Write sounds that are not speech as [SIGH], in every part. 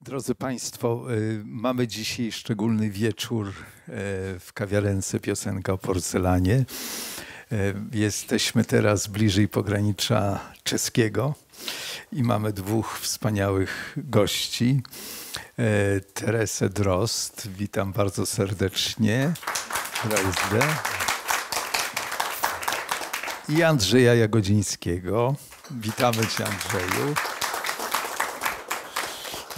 Drodzy Państwo, y, mamy dzisiaj szczególny wieczór y, w kawiarence Piosenka o porcelanie. Y, jesteśmy teraz bliżej pogranicza czeskiego i mamy dwóch wspaniałych gości. Teresę Drost, witam bardzo serdecznie. Drozdę. I Andrzeja Jagodzińskiego. Witamy Cię Andrzeju.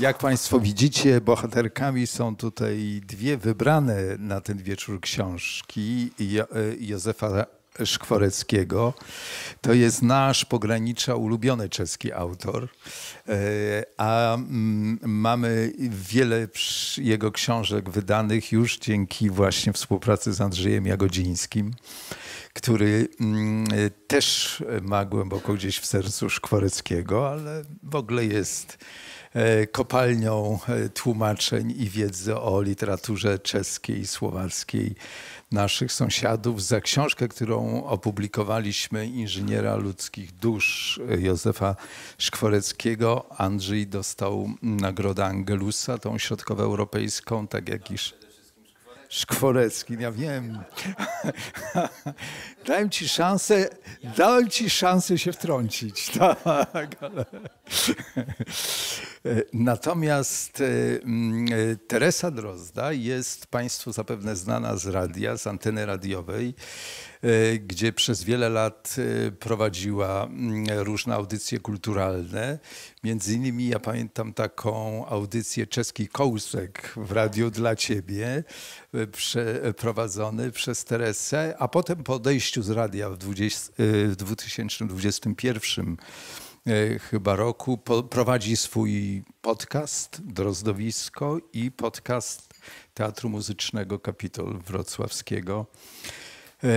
Jak Państwo widzicie, bohaterkami są tutaj dwie wybrane na ten wieczór książki e, Józefa Szkworeckiego. To jest nasz pogranicza ulubiony czeski autor, e, a mm, mamy wiele jego książek wydanych już dzięki właśnie współpracy z Andrzejem Jagodzińskim który mm, e, też ma głęboko gdzieś w sercu Szkworeckiego, ale w ogóle jest E, kopalnią e, tłumaczeń i wiedzy o literaturze czeskiej i słowackiej naszych sąsiadów. Za książkę, którą opublikowaliśmy, inżyniera ludzkich dusz e, Józefa Szkworeckiego, Andrzej dostał nagrodę Angelusa, tą środkowoeuropejską, tak jak iż Szkworecki, ja wiem. [LAUGHS] dałem ci szansę, dałem ci szansę się wtrącić. [LAUGHS] Tak, ale... [LAUGHS] Natomiast e, mm, e, Teresa Drozda jest Państwu zapewne znana z radia, z anteny radiowej, e, gdzie przez wiele lat prowadziła mm, różne audycje kulturalne. Między innymi ja pamiętam taką audycję Czeski Kołsek w Radiu dla Ciebie, prowadzony przez Teresę, a potem podejście z radia w, 20, y, w 2021 y, chyba roku prowadzi swój podcast Drozdowisko i podcast Teatru Muzycznego Kapitol Wrocławskiego. Y,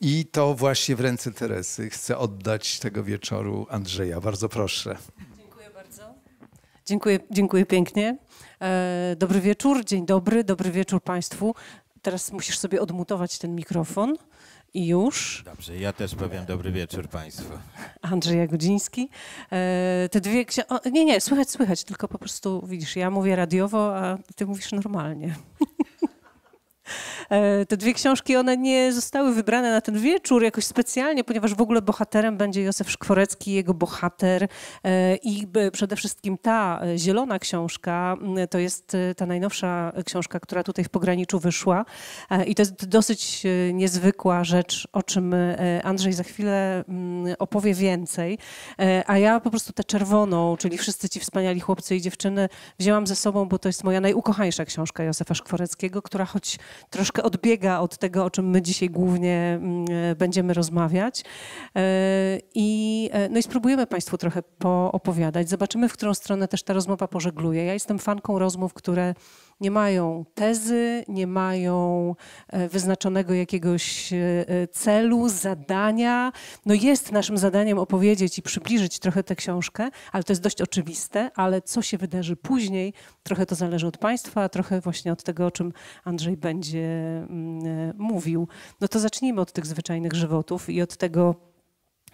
I to właśnie w ręce Teresy chcę oddać tego wieczoru Andrzeja. Bardzo proszę. Dziękuję bardzo. Dziękuję, dziękuję pięknie. E, dobry wieczór, dzień dobry, dobry wieczór Państwu. Teraz musisz sobie odmutować ten mikrofon i już. Dobrze, ja też powiem dobry wieczór Państwu. Andrzej Jagodziński. E, te dwie o, Nie, nie, słychać, słychać, tylko po prostu widzisz, ja mówię radiowo, a ty mówisz normalnie. E, te dwie książki, one nie zostały wybrane na ten wieczór jakoś specjalnie, ponieważ w ogóle bohaterem będzie Józef Szkworecki, jego bohater e, i przede wszystkim ta e, zielona książka, to jest ta najnowsza książka, która tutaj w pograniczu wyszła i to jest dosyć niezwykła rzecz, o czym Andrzej za chwilę opowie więcej, a ja po prostu tę czerwoną, czyli wszyscy ci wspaniali chłopcy i dziewczyny wzięłam ze sobą, bo to jest moja najukochańsza książka Józefa Szkworeckiego, która choć troszkę odbiega od tego, o czym my dzisiaj głównie mm, e, będziemy rozmawiać. E, I, e, no i spróbujemy Państwu trochę poopowiadać. Zobaczymy, w którą stronę też ta rozmowa pożegluje. Ja jestem fanką rozmów, które nie mają tezy, nie mają e, wyznaczonego jakiegoś e, e, celu, zadania. No jest naszym zadaniem opowiedzieć i przybliżyć trochę tę książkę, ale to jest dość oczywiste, ale co się wydarzy później, trochę to zależy od Państwa, a trochę właśnie od tego, o czym Andrzej będzie mm, mówił. No to zacznijmy od tych zwyczajnych żywotów i od tego,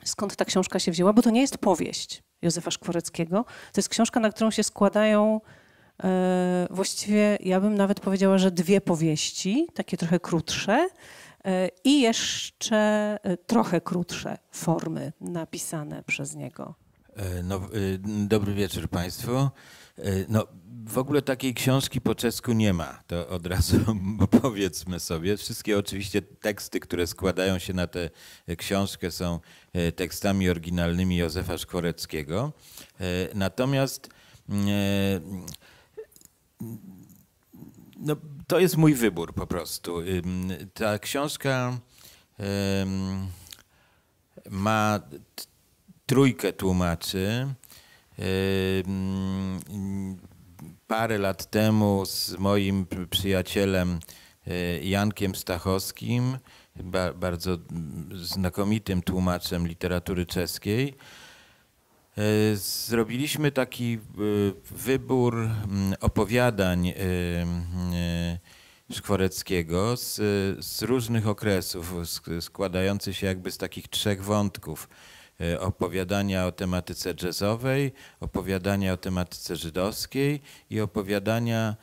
skąd ta książka się wzięła, bo to nie jest powieść Józefa Szkworeckiego. To jest książka, na którą się składają E, właściwie ja bym nawet powiedziała, że dwie powieści, takie trochę krótsze e, i jeszcze e, trochę krótsze formy napisane przez niego. No, dobry wieczór Państwu. No, w ogóle takiej książki po czesku nie ma, to od razu [LAUGHS] powiedzmy sobie. Wszystkie oczywiście teksty, które składają się na tę książkę są tekstami oryginalnymi Józefa Szkoreckiego. Natomiast mm, no, to jest mój wybór po prostu. Ta książka ma trójkę tłumaczy. Parę lat temu z moim przyjacielem y, Jankiem Stachowskim, bardzo mm, znakomitym tłumaczem literatury czeskiej, E, zrobiliśmy taki e, wybór mm, opowiadań e, mm, Szkworeckiego z, z różnych okresów, składający się jakby z takich trzech wątków opowiadania o tematyce jazzowej, opowiadania o tematyce żydowskiej i opowiadania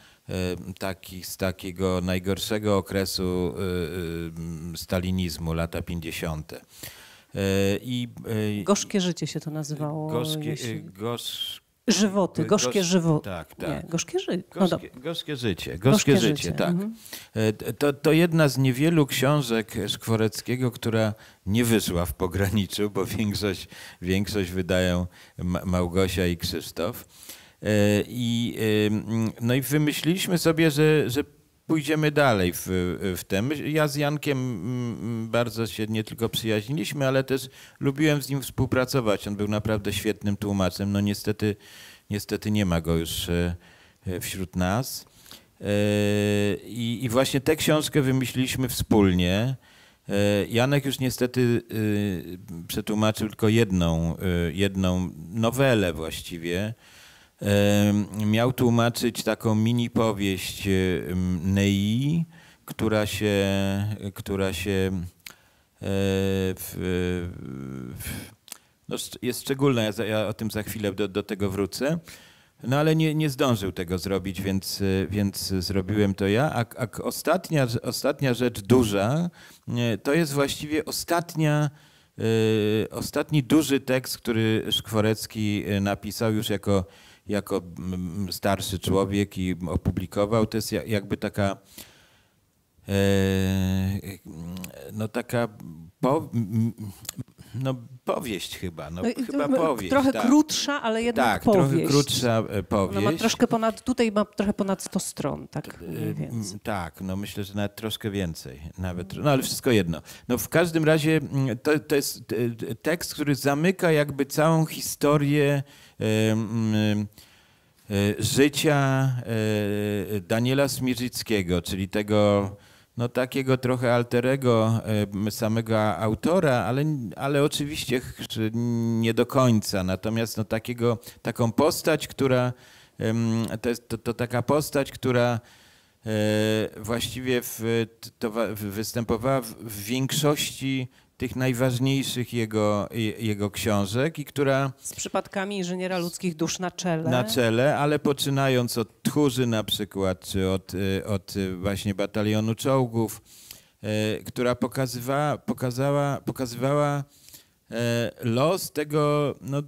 taki, z takiego najgorszego okresu stalinizmu, lata 50. E, I, e, gorzkie życie się to nazywało. Gorzkie, e, jeśli... Żywoty, gorzkie Gorz... żywoty. Tak, tak. Nie, tak. gorzkie, ży... no gorzkie, gorzkie życie. Gorzkie, gorzkie życie, życie, tak. Mhm. To, to jedna z niewielu książek Skworeckiego, która nie wyszła w pograniczu, bo większość, większość wydają Małgosia i Krzysztof. I, no i wymyśliliśmy sobie, że, że pójdziemy dalej w, w tym. Ja z Jankiem mm, mm, bardzo się nie tylko przyjaźniliśmy, ale też lubiłem z nim współpracować. On był naprawdę świetnym tłumaczem. No niestety, niestety nie ma go już e, e, wśród nas. E, I, i właśnie tę książkę wymyśliliśmy wspólnie. Janek już niestety przetłumaczył tylko jedną, jedną nowelę właściwie miał tłumaczyć taką mini powieść Nei, która się, która się w, w, no jest szczególna, ja, ja, o tym za chwilę do, do tego wrócę. No ale nie, nie zdążył tego zrobić, więc, więc zrobiłem to ja. A, a ostatnia, ostatnia rzecz duża, to jest właściwie ostatnia, y, ostatni duży tekst, który Szkworecki y, napisał już jako jako starszy człowiek i opublikował, to jest jakby taka e, no taka po, no powieść chyba, no, no chyba no, powieść. Trochę tak. krótsza, ale jednak tak, powieść. trochę krótsza e, powieść. ma troszkę ponad, tutaj ma trochę ponad 100 stron, tak e, więc. Tak, no myślę, że nawet troszkę więcej. Nawet, no ale wszystko jedno. No w każdym razie to, to jest tekst, który zamyka jakby całą historię e, życia Daniela Smirzyckiego, czyli tego no, takiego trochę alterego samego autora, ale, ale oczywiście nie do końca. Natomiast no, takiego, taką postać, która to, jest, to, to taka postać, która e, właściwie w, to, występowała w, w większości tych najważniejszych jego, jego książek i która... Z przypadkami inżyniera ludzkich dusz na czele. Na czele, ale poczynając od Tchórzy na przykład, czy od, y, od właśnie Batalionu Czołgów, y, która pokazywa, pokazała, pokazywała y, los tego no,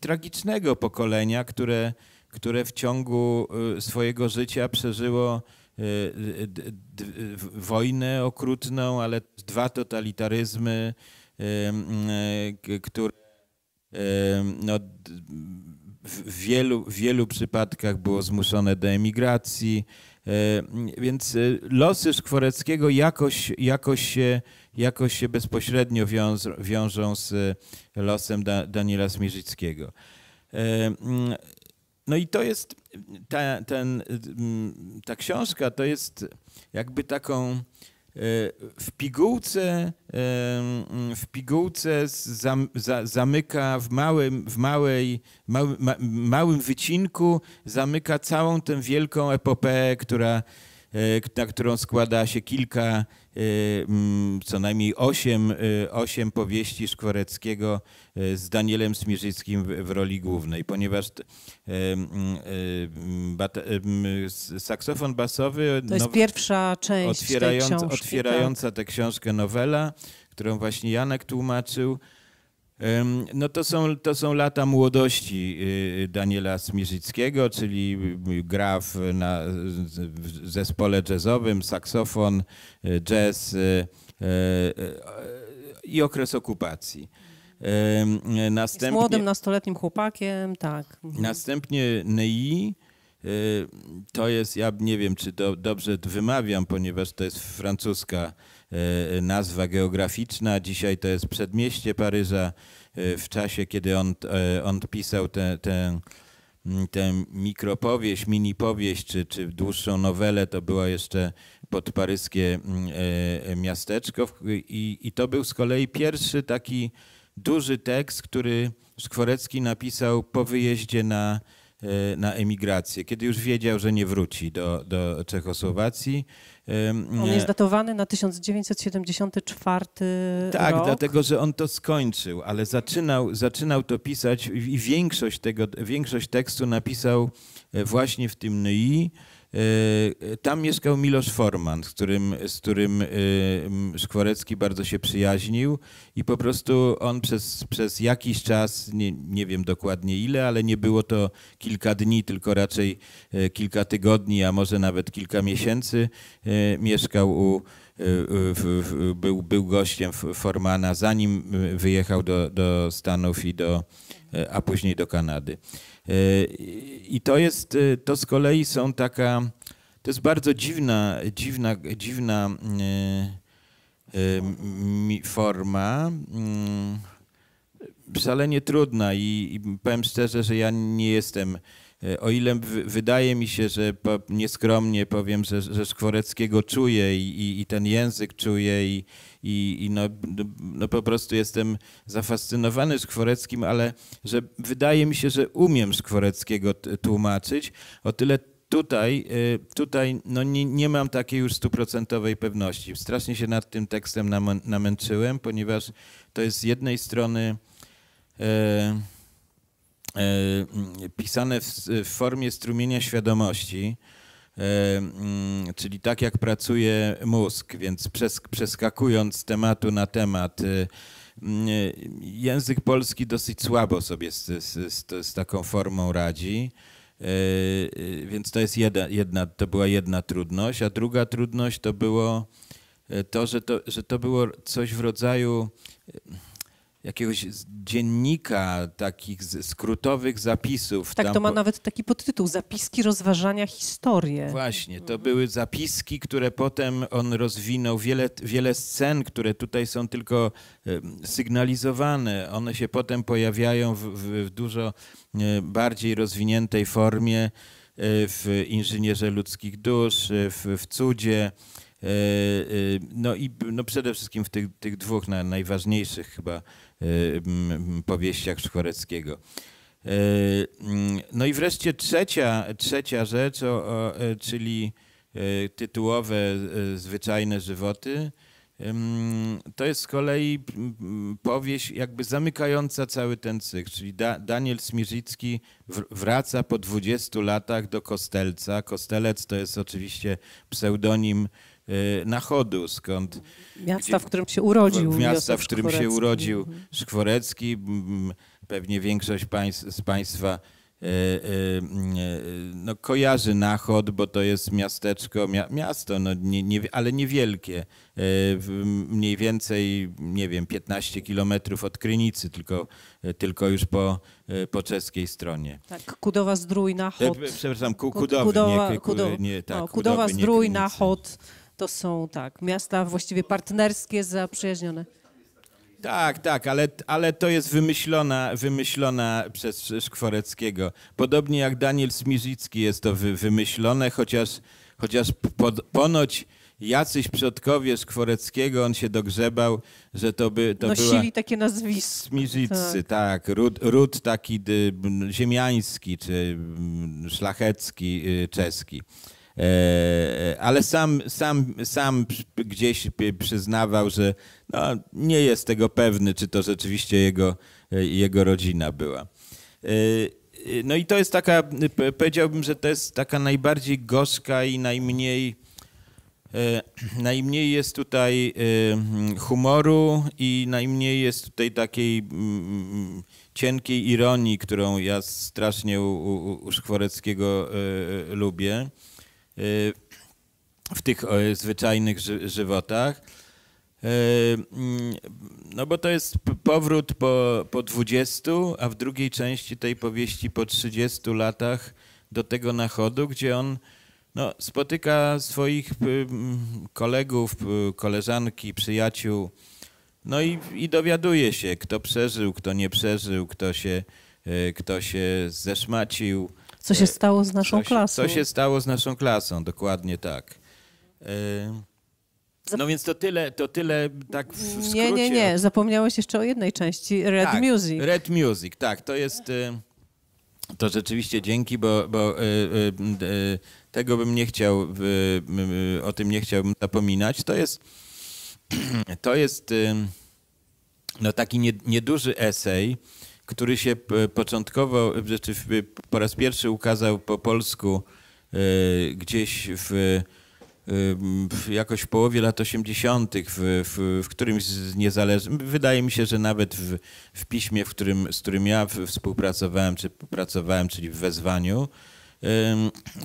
tragicznego pokolenia, które, które w ciągu swojego życia przeżyło Y, y, wojnę okrutną, ale dwa totalitaryzmy, y, które no, w wielu, wielu przypadkach było zmuszone do emigracji. Więc losy Szkworeckiego jakoś, jakoś, się, jakoś się bezpośrednio wiążą z losem Daniela Smirzyckiego. Mm, no i to jest, ta, ten, mm, ta książka to jest jakby taką e, w pigułce, e, mm, w pigułce zamyka w małym, w małej, małym, małym wycinku, zamyka całą tę wielką epopeę, która E, na którą składa się kilka, e, co najmniej osiem, e, osiem powieści Szkworeckiego z Danielem Smirzyckim w roli głównej, ponieważ saksofon basowy... To jest pierwsza część otwierająca, tej książki, otwierająca tak? tę książkę nowela, którą właśnie Janek tłumaczył, no to są, to są lata młodości y, Daniela Smirzyckiego, czyli y, y, gra w, na, zespole jazzowym, saksofon, jazz i okres okupacji. Następnie, Jest młodym nastoletnim chłopakiem, tak. Mhm. Następnie Ney, to jest, ja nie wiem, czy do, dobrze wymawiam, ponieważ to jest francuska E, nazwa geograficzna. Dzisiaj to jest przedmieście Paryża. E, w czasie, kiedy on, e, on pisał tę te, te, te mikropowieść, mini powieść czy, czy dłuższą nowelę, to była jeszcze podparyskie miasteczko. I, I to był z kolei pierwszy taki duży tekst, który Skworecki napisał po wyjeździe na Y, na emigrację, kiedy już wiedział, że nie wróci do, do Czechosłowacji. Y, on jest y, datowany na 1974 tak, rok. Tak, dlatego, że on to skończył, ale zaczynał, zaczynał to pisać i większość, tego, większość tekstu napisał właśnie w tym NI. Y, tam mieszkał Miloš Forman, z którym, z którym y, Skworecki bardzo się przyjaźnił i po prostu on przez, przez jakiś czas, nie, nie wiem dokładnie ile, ale nie było to kilka dni, tylko raczej y, kilka tygodni, a może nawet kilka miesięcy, mieszkał u był, był gościem Formana, zanim wyjechał do, do Stanów i do, a później do Kanady. E, I to jest, e, to z kolei są taka, to jest bardzo dziwna, dziwna, dziwna e, forma, szalenie mm, trudna i, i powiem szczerze, że ja nie jestem, o ile wydaje mi się, że po, nieskromnie powiem, że, że Szkworeckiego czuję i, i, i ten język czuję i, i, i no, no, po prostu jestem zafascynowany Skworeckim, ale że wydaje mi się, że umiem Skworeckiego tłumaczyć, o tyle tutaj, y, tutaj no nie, nie mam takiej już stuprocentowej pewności. Strasznie się nad tym tekstem namęczyłem, ponieważ to jest z jednej strony e, e, pisane w, w formie strumienia świadomości, E, mm, czyli tak jak pracuje mózg, więc przeskakując z tematu na temat, y, mm, y, język polski dosyć słabo sobie z, z, z taką formą radzi. E, y, więc to jest jedna, jedna, to była jedna trudność, a druga trudność to było e, to, że to, że to było coś w rodzaju jakiegoś dziennika, takich skrótowych zapisów. Tak, Tam to ma nawet taki podtytuł, zapiski rozważania historii. Właśnie, to mhm. były zapiski, które potem on rozwinął, wiele, wiele scen, które tutaj są tylko sygnalizowane. One się potem pojawiają w, w, w dużo e, bardziej rozwiniętej formie e, w Inżynierze Ludzkich Dusz, e, w, w Cudzie. No i no przede wszystkim w tych, tych dwóch na, najważniejszych chyba Y, powieściach Szkoreckiego. Y, mm, no i wreszcie trzecia, trzecia rzecz, y, czyli tytułowe zwyczajne żywoty. To jest z kolei powieść jakby zamykająca cały ten cykl, czyli da Daniel Smirzycki wraca po 20 latach do Kostelca. Kostelec to jest oczywiście pseudonim Y, chodu, skąd... Miasta, gdzie, w którym się urodził. W, miasta, w którym Szkworecki. się urodził mhm. Szkworecki. Pewnie większość państw, z Państwa y, y, no, kojarzy Nachod, bo to jest miasteczko, miasto, no, nie, nie, ale niewielkie. Mniej więcej, nie wiem, 15 kilometrów od Krynicy, tylko, tylko już po, po czeskiej stronie. Tak, Kudowa Zdrój, Nachod. E, przepraszam, Kudowa, Kudowa, nie, Kudowa, nie, tak, no, Kudowa Zdrój, Nachod to są tak, miasta właściwie partnerskie, zaprzyjaźnione. Tak, tak, ale, ale to jest wymyślona, wymyślona przez Szkworeckiego. Podobnie jak Daniel Smirzycki jest to wy, wymyślone, chociaż, chociaż pod, ponoć jacyś przodkowie Szkworeckiego, on się dogrzebał, że to by to Nosili była... takie nazwiska. Smirzycy, tak. tak. Ród, ród taki ziemiański, czy szlachecki, y, czeski. E, e, ale sam, sam, sam gdzieś przyznawał, że no, nie jest tego pewny, czy to rzeczywiście jego, e, jego rodzina była. No i to jest taka, powiedziałbym, że to jest taka najbardziej gorzka i najmniej, najmniej jest tutaj humoru i najmniej jest tutaj takiej cienkiej ironii, którą ja strasznie u, u, u Szkworeckiego lubię. Y, w tych y, zwyczajnych żywotach. Y, mm, no bo to jest powrót po, po 20, a w drugiej części tej powieści po 30 latach do tego nachodu, gdzie on no, spotyka swoich kolegów, koleżanki, przyjaciół. No i, i dowiaduje się, kto przeżył, kto nie przeżył, kto się, kto się zeszmacił. Co się e, stało z naszą klasą. Co się stało z naszą klasą, dokładnie tak. E, no więc to tyle, to tyle tak w skrócie. Nie, nie, nie. Zapomniałeś jeszcze o jednej części, Red tak, Music. Red Music, tak. To jest... E, to rzeczywiście dzięki, bo, bo tego bym nie chciał, o tym nie chciałbym zapominać. To jest, [CLEARS THROAT] to jest no taki nieduży esej, który się e, początkowo, e, znaczy e, po raz pierwszy ukazał po polsku gdzieś w, jakoś w połowie lat 80., w, w, w którymś z niezależnych, wydaje mi się, że nawet w, w piśmie, w którym, z którym ja współpracowałem, czy pracowałem, czyli w wezwaniu,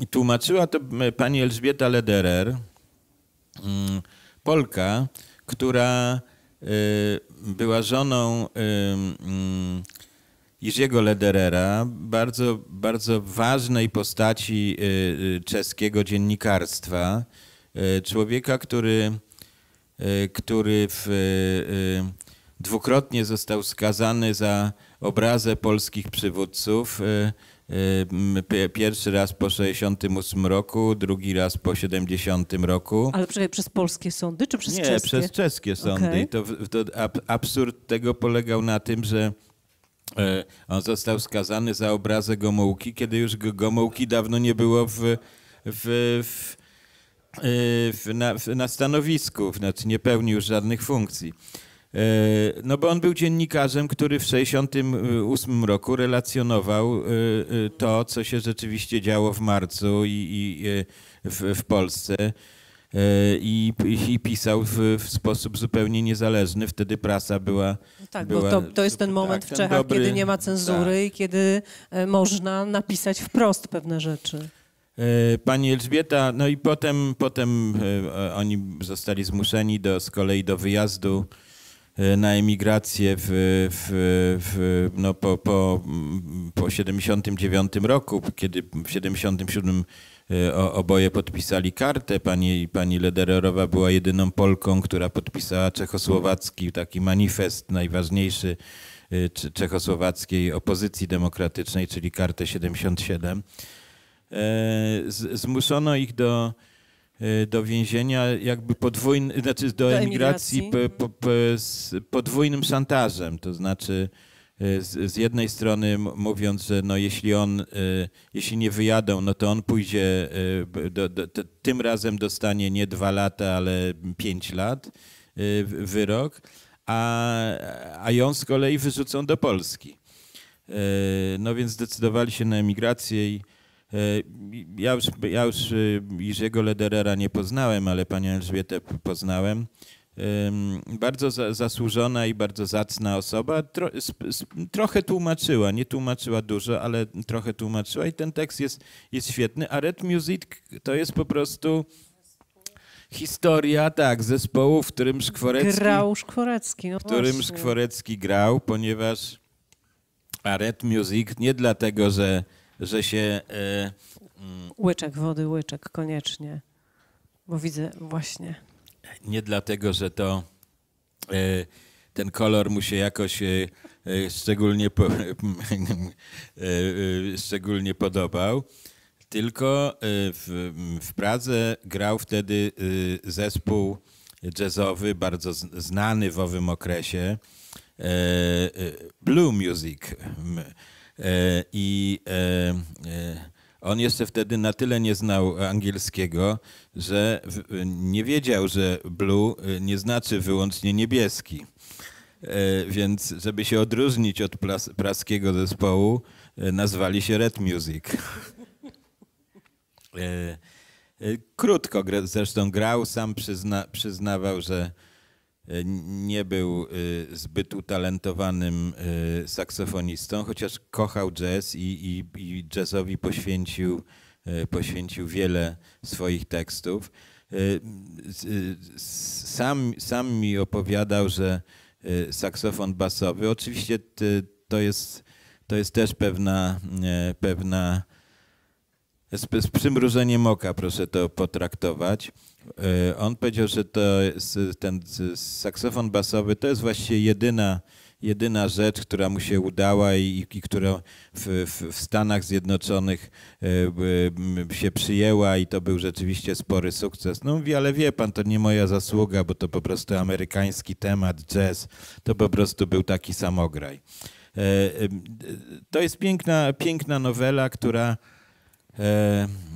tłumaczyła to pani Elżbieta Lederer, mm, Polka, która była żoną mm, Jerzego Lederera, bardzo, bardzo ważnej postaci y, y, czeskiego dziennikarstwa, y, człowieka, który, który w, dwukrotnie został skazany za obrazę polskich przywódców. Pierwszy raz po 68 roku, drugi raz po 70 roku. Ale przecież przez polskie sądy czy przez Nie, czeskie? Nie, przez czeskie sądy. Okay. I to, to absurd tego polegał na tym, że E, on został skazany za obrazę Gomułki, kiedy już Gomułki dawno nie było w, w, w, e, w na, na, stanowisku, znaczy nie pełnił żadnych funkcji. E, no bo on był dziennikarzem, który w 1968 roku relacjonował to, co się rzeczywiście działo w marcu i, i w, w Polsce i, i pisał w, w, sposób zupełnie niezależny. Wtedy prasa była. No tak, była, bo to, to jest ten moment tak, w Czechach, dobry, kiedy nie ma cenzury tak. i kiedy e, można napisać wprost pewne rzeczy. E, pani Elżbieta, no i potem, potem e, oni zostali zmuszeni do, z kolei do wyjazdu na emigrację w, w, w, no po, po, po 79 roku, kiedy w 77 Y, o, oboje podpisali kartę. Pani, pani Ledererowa była jedyną Polką, która podpisała czechosłowacki taki manifest najważniejszy y, czechosłowackiej opozycji demokratycznej, czyli kartę 77. Y, zmuszono ich do, do więzienia jakby podwójny, znaczy do, do emigracji, emigracji. Po, po, po, z podwójnym szantażem, to znaczy Y, z, z jednej strony mówiąc, że no jeśli on, y, jeśli nie wyjadą, no to on pójdzie, y, do, do, to, tym razem dostanie nie dwa lata, ale pięć lat wyrok, a, a ją z kolei wyrzucą do Polski. No więc zdecydowali się na emigrację i ja już, ja już Jerzego Lederera nie poznałem, ale panią Elżbietę poznałem bardzo za, zasłużona i bardzo zacna osoba. Tro, trochę tłumaczyła, nie tłumaczyła dużo, ale trochę tłumaczyła i ten tekst jest, jest świetny. A Red Music to jest po prostu historia, tak, zespołu, w którym Szkworecki... Grał Szkworecki, no W którym właśnie. Szkworecki grał, ponieważ a Red Music nie dlatego, że, że się... E, mm, łyczek wody, łyczek koniecznie, bo widzę właśnie nie dlatego, że to e, ten kolor mu się jakoś e, e, szczególnie, po, [LAUGHS] szczególnie podobał, tylko w, w Pradze grał wtedy zespół jazzowy, bardzo znany w owym okresie, Blue Music. I on jeszcze wtedy na tyle nie znał angielskiego, że nie wiedział, że blue y, nie znaczy wyłącznie niebieski. E, więc żeby się odróżnić od praskiego zespołu, e, nazwali się Red Music. E, krótko zresztą grał, sam przyzna, przyznawał, że E, nie był e, zbyt utalentowanym e, saksofonistą, chociaż kochał jazz i, i, i jazzowi poświęcił, poświęcił wiele swoich tekstów. Sam, sam mi opowiadał, że saksofon basowy, oczywiście to jest, to jest też pewna, pewna z, z przymrużeniem oka proszę to potraktować E, on powiedział, że to ten saksofon basowy to jest właściwie jedyna, jedyna rzecz, która mu się udała i, i która w, w, Stanach Zjednoczonych e, się przyjęła i to był rzeczywiście spory sukces. No mówi, ale wie pan, to nie moja zasługa, bo to po prostu amerykański temat, jazz, to po prostu był taki samograj. E, to jest piękna, piękna nowela, która E,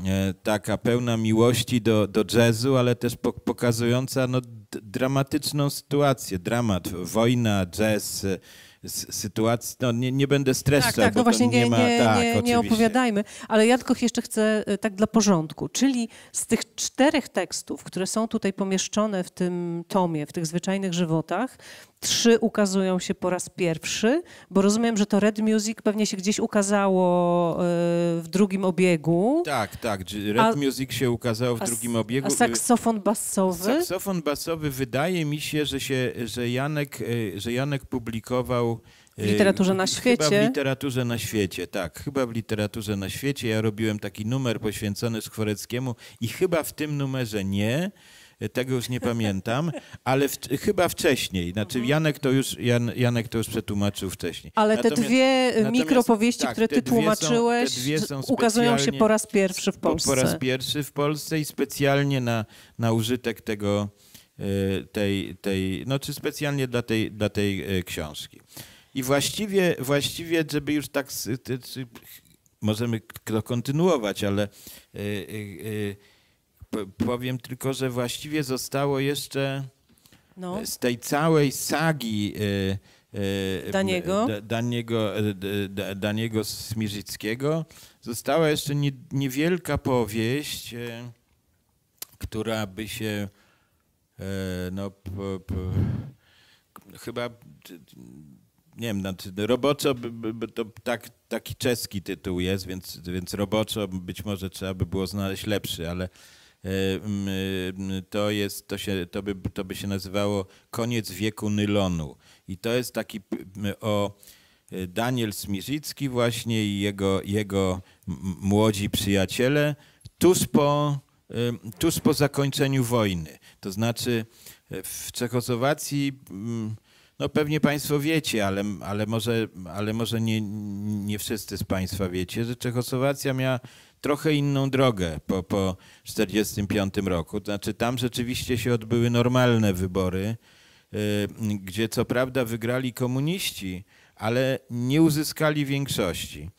e, taka pełna miłości do, do jazzu, ale też pokazująca no, dramatyczną sytuację, dramat, wojna, jazz, e, sytuację. no nie, nie będę streszczał, tak, tak, no właśnie nie, nie, ma, nie, tak, nie, nie opowiadajmy, ale ja tylko jeszcze chcę tak dla porządku, czyli z tych czterech tekstów, które są tutaj pomieszczone w tym tomie, w tych zwyczajnych żywotach, trzy ukazują się po raz pierwszy, bo rozumiem, że to Red Music pewnie się gdzieś ukazało y, w drugim obiegu. Tak, tak. Red a, Music się ukazało w a, drugim obiegu. A saksofon basowy? Saksofon basowy wydaje mi się, że, się, że, Janek, y, że Janek publikował w y, literaturze na świecie. Chyba w literaturze na świecie, tak. Chyba w literaturze na świecie. Ja robiłem taki numer poświęcony Skworeckiemu i chyba w tym numerze nie, E, tego już nie pamiętam, ale w, chyba wcześniej. Znaczy mhm. Janek to już, Jan, Janek to już przetłumaczył wcześniej. Ale natomiast, te dwie e, mikropowieści, tak, które ty tłumaczyłeś, są, ukazują się po raz pierwszy w Polsce. Po, po raz pierwszy w Polsce i specjalnie na, na użytek tego, e, tej, tej, no czy specjalnie dla tej, dla tej książki. I właściwie, właściwie, żeby już tak, możemy to kontynuować, ale powiem tylko, że właściwie zostało jeszcze no. E, z tej całej sagi e, e, Daniego, Daniego, Daniego Smirzyckiego została jeszcze niewielka powieść, która by się no, po, po, chyba nie wiem, znaczy no, roboczo by, by to tak, taki czeski tytuł jest, więc, więc roboczo być może trzeba by było znaleźć lepszy, ale E, to, jest, to, się, to, by, to by się nazywało Koniec wieku nylonu. I to jest taki o e, Daniel Smirzycki właśnie i jego, jego młodzi przyjaciele tuż po, e, tuż po zakończeniu wojny. To znaczy w Czechosłowacji... No pewnie Państwo wiecie, ale, ale może, ale może nie, nie wszyscy z Państwa wiecie, że Czechosłowacja miała trochę inną drogę po, po 45 roku. Znaczy tam rzeczywiście się odbyły normalne wybory, y, gdzie co prawda wygrali komuniści, ale nie uzyskali większości.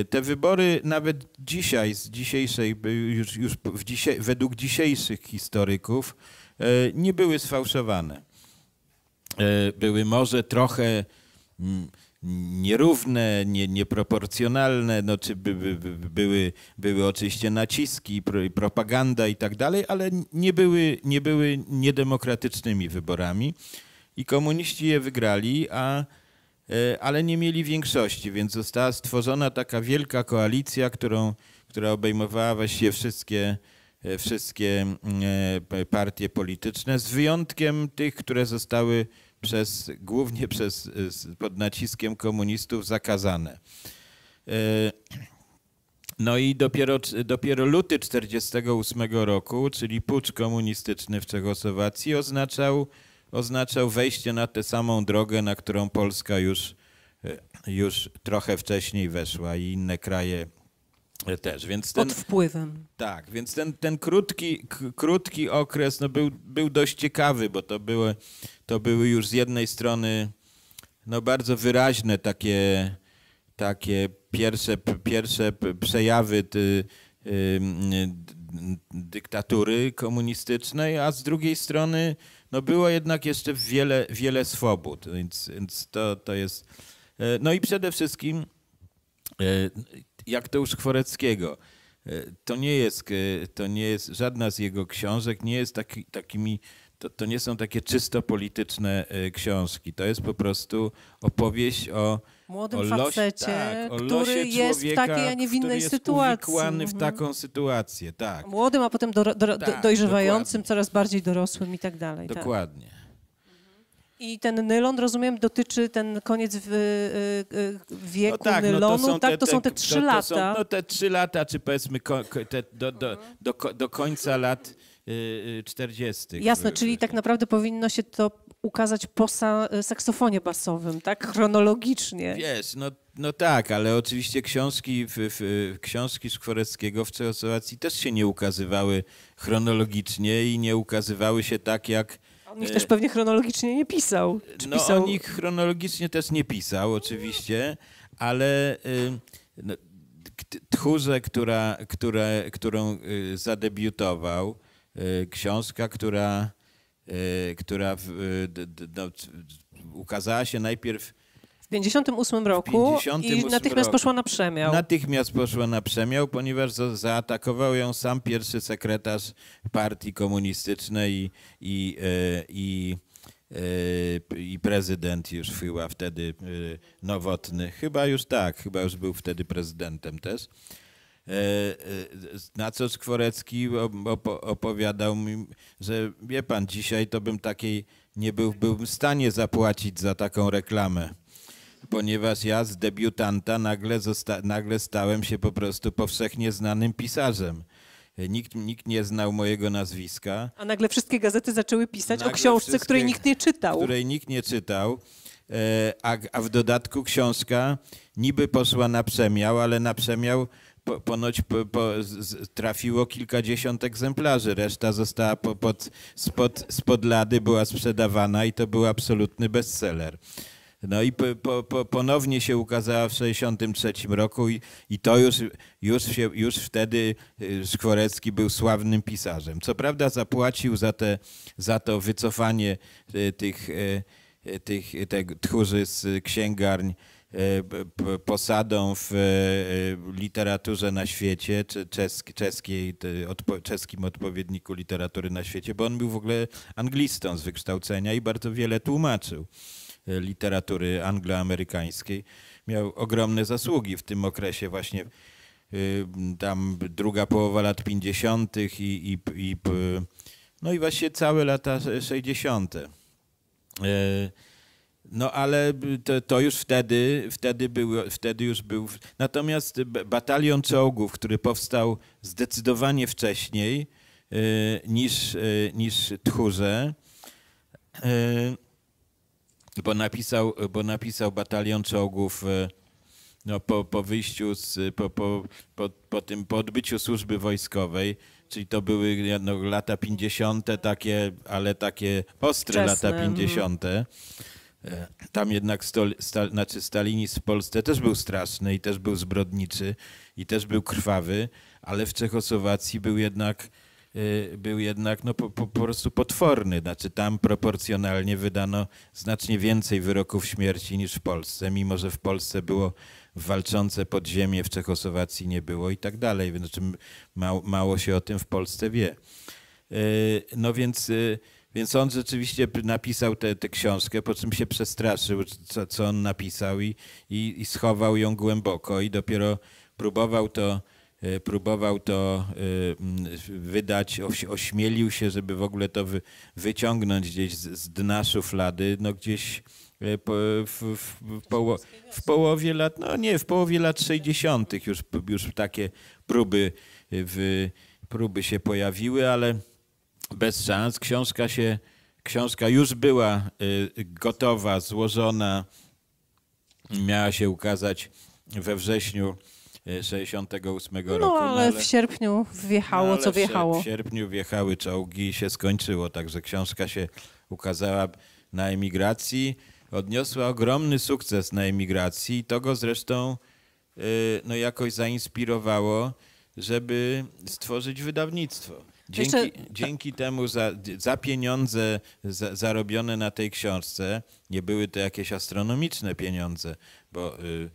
Y, te wybory nawet dzisiaj, z dzisiejszej, już, już dzisiaj, według dzisiejszych historyków, y, nie były sfałszowane. Były może trochę mm, nierówne, nie, nieproporcjonalne, no, czy by, by, by, były, były oczywiście naciski, propaganda i tak dalej, ale nie były, nie były niedemokratycznymi wyborami i komuniści je wygrali, a, e, ale nie mieli większości, więc została stworzona taka wielka koalicja, którą, która obejmowała właściwie wszystkie, e, wszystkie mm, e, partie polityczne, z wyjątkiem tych, które zostały przez, głównie przez, e, pod naciskiem komunistów zakazane. E, no i dopiero, dopiero luty 1948 roku, czyli pucz komunistyczny w Czechosłowacji, oznaczał, oznaczał wejście na tę samą drogę, na którą Polska już, e, już trochę wcześniej weszła i inne kraje też, więc ten, Pod wpływem. Tak, więc ten, ten krótki, krótki okres no był, był dość ciekawy, bo to były, to były już z jednej strony no bardzo wyraźne takie, takie pierwsze, pierwsze przejawy y, y, dyktatury komunistycznej, a z drugiej strony no było jednak jeszcze wiele, wiele swobód, więc, więc to, to jest... E, no i przede wszystkim e, jak to już Chworeckiego. E, to nie jest, e, to nie jest żadna z jego książek, nie jest taki, takimi, to, to nie są takie czysto polityczne e, książki. To jest po prostu opowieść o młodym o facecie, tak, o który jest w takiej, a niewinnej sytuacji. innej sytuacji. Mhm. w taką sytuację, tak. Młodym, a potem do, do, do, tak, dojrzewającym, dokładnie. coraz bardziej dorosłym i tak dalej. Tak. Dokładnie. Tak. I ten nylon, rozumiem, dotyczy ten koniec w, y, y, y, no wieku no tak, nylonu, no to tak? Te, to są te tak? no trzy lata. Są, no te trzy lata, czy powiedzmy ko, te, do, do, do, do, końca lat y, 40. Jasne, czyli tak naprawdę powinno się to ukazać po saksofonie basowym, tak? Chronologicznie. Wiesz, no, no tak, ale oczywiście książki, w, w, książki Skworeckiego w Czechosłowacji też się nie ukazywały chronologicznie i nie ukazywały się tak, jak o e, też pewnie chronologicznie nie pisał. Czy no, pisał... O nich chronologicznie też nie pisał, oczywiście, ale y, no, tchórze, która, która, którą y, zadebiutował, y, książka, która, która no, ukazała się najpierw w 58 roku 58 i natychmiast roku. poszła na przemiał. Natychmiast poszła na przemiał, ponieważ zaatakował ją sam pierwszy sekretarz partii komunistycznej i, i, e, i e, i prezydent już chyba wtedy e, nowotny, chyba już tak, chyba już był wtedy prezydentem też. Na co Skworecki opowiadał mi, że wie pan, dzisiaj to bym takiej nie był, byłbym w stanie zapłacić za taką reklamę ponieważ ja z debiutanta nagle, nagle stałem się po prostu powszechnie znanym pisarzem. Nikt, nikt nie znał mojego nazwiska. A nagle wszystkie gazety zaczęły pisać nagle o książce, której nikt nie czytał. Której nikt nie czytał. E, a, a, w dodatku książka niby poszła na przemiał, ale na przemiał po, ponoć po, po, z, trafiło kilkadziesiąt egzemplarzy. Reszta została po, pod, spod, spod lady, była sprzedawana i to był absolutny bestseller. No i po, po, ponownie się ukazała w 1963 roku i, i to już, już, się, już wtedy y, Skworecki był sławnym pisarzem. Co prawda zapłacił za, te, za to wycofanie y, tych, y, tych te tchórzy z księgarni posadą w literaturze na świecie, czy czeskiej, odpo, czeskim odpowiedniku literatury na świecie, bo on był w ogóle anglistą z wykształcenia i bardzo wiele tłumaczył. E, literatury angloamerykańskiej, miał ogromne zasługi w tym okresie właśnie e, tam druga połowa lat 50. i, i, i e, no i właśnie całe lata 60. No ale to, to, już wtedy, wtedy, był, wtedy już był. Natomiast batalion czołgów, który powstał zdecydowanie wcześniej niż, niż tchórze, bo napisał, bo napisał batalion czołgów e, no, po, po wyjściu, z, po, po, po, po tym, po odbyciu służby wojskowej, czyli to były no, lata 50., takie, ale takie ostre Wczesne. lata 50. Mhm. E, tam jednak stol, sta, znaczy stalinizm w Polsce też był straszny i też był zbrodniczy i też był krwawy, ale w Czechosłowacji był jednak Y, był jednak no, po, po, po prostu potworny. Znaczy tam proporcjonalnie wydano znacznie więcej wyroków śmierci niż w Polsce, mimo że w Polsce było walczące podziemie, w Czechosłowacji nie było i tak dalej. Znaczy mało, mało się o tym w Polsce wie. Y, no więc... Y, więc on rzeczywiście napisał tę książkę, po czym się przestraszył, co, co on napisał i, i, i schował ją głęboko i dopiero próbował to E, próbował to e, wydać, ośmielił się, żeby w ogóle to wyciągnąć gdzieś z dna szuflady, no gdzieś e, w, w, w, poło w połowie lat, no nie, w połowie lat 60. już, już takie próby, w, próby się pojawiły, ale bez szans. Książka się, książka już była gotowa, złożona, miała się ukazać we wrześniu 68 no, roku. No ale w sierpniu wjechało, no, co wjechało. W sierpniu wjechały czołgi i się skończyło, także książka się ukazała na emigracji. Odniosła ogromny sukces na emigracji i to go zresztą y, no, jakoś zainspirowało, żeby stworzyć wydawnictwo. Dzięki, Jeszcze... dzięki temu za, za pieniądze za, zarobione na tej książce, nie były to jakieś astronomiczne pieniądze, bo y,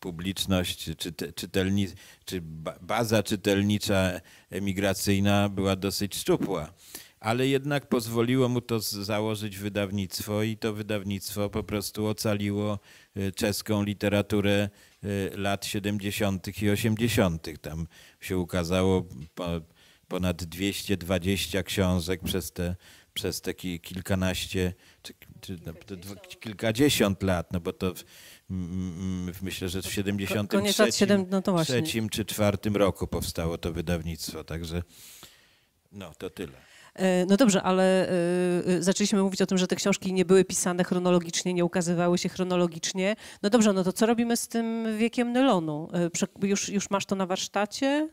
publiczność, czy, czytelni, czy baza czytelnicza emigracyjna była dosyć szczupła. Ale jednak pozwoliło mu to założyć wydawnictwo i to wydawnictwo po prostu ocaliło y, czeską literaturę y, lat 70. i 80. Tam się ukazało ponad 220 książek przez te, przez te kilkanaście czy, czy no, kilkadziesiąt lat, no bo to myślę, że w 73 no trzecim czy czwartym roku powstało to wydawnictwo, także no to tyle. E, no dobrze, ale e, e, zaczęliśmy mówić o tym, że te książki nie były pisane chronologicznie, nie ukazywały się chronologicznie. No dobrze, no to co robimy z tym wiekiem nylonu? Już, już masz to na warsztacie?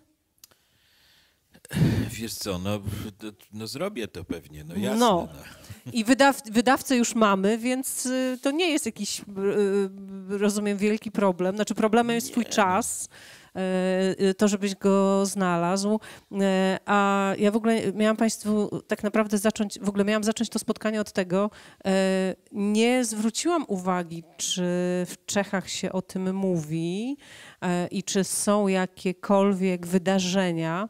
Wiesz co, no, no zrobię to pewnie, no jasne. No. no. I wydaw, wydawcę już mamy, więc y, to nie jest jakiś, y, y, rozumiem, wielki problem. Znaczy problemem jest nie. twój czas to, żebyś go znalazł. A ja w ogóle miałam Państwu tak naprawdę zacząć, w ogóle miałam zacząć to spotkanie od tego, nie zwróciłam uwagi, czy w Czechach się o tym mówi i czy są jakiekolwiek wydarzenia,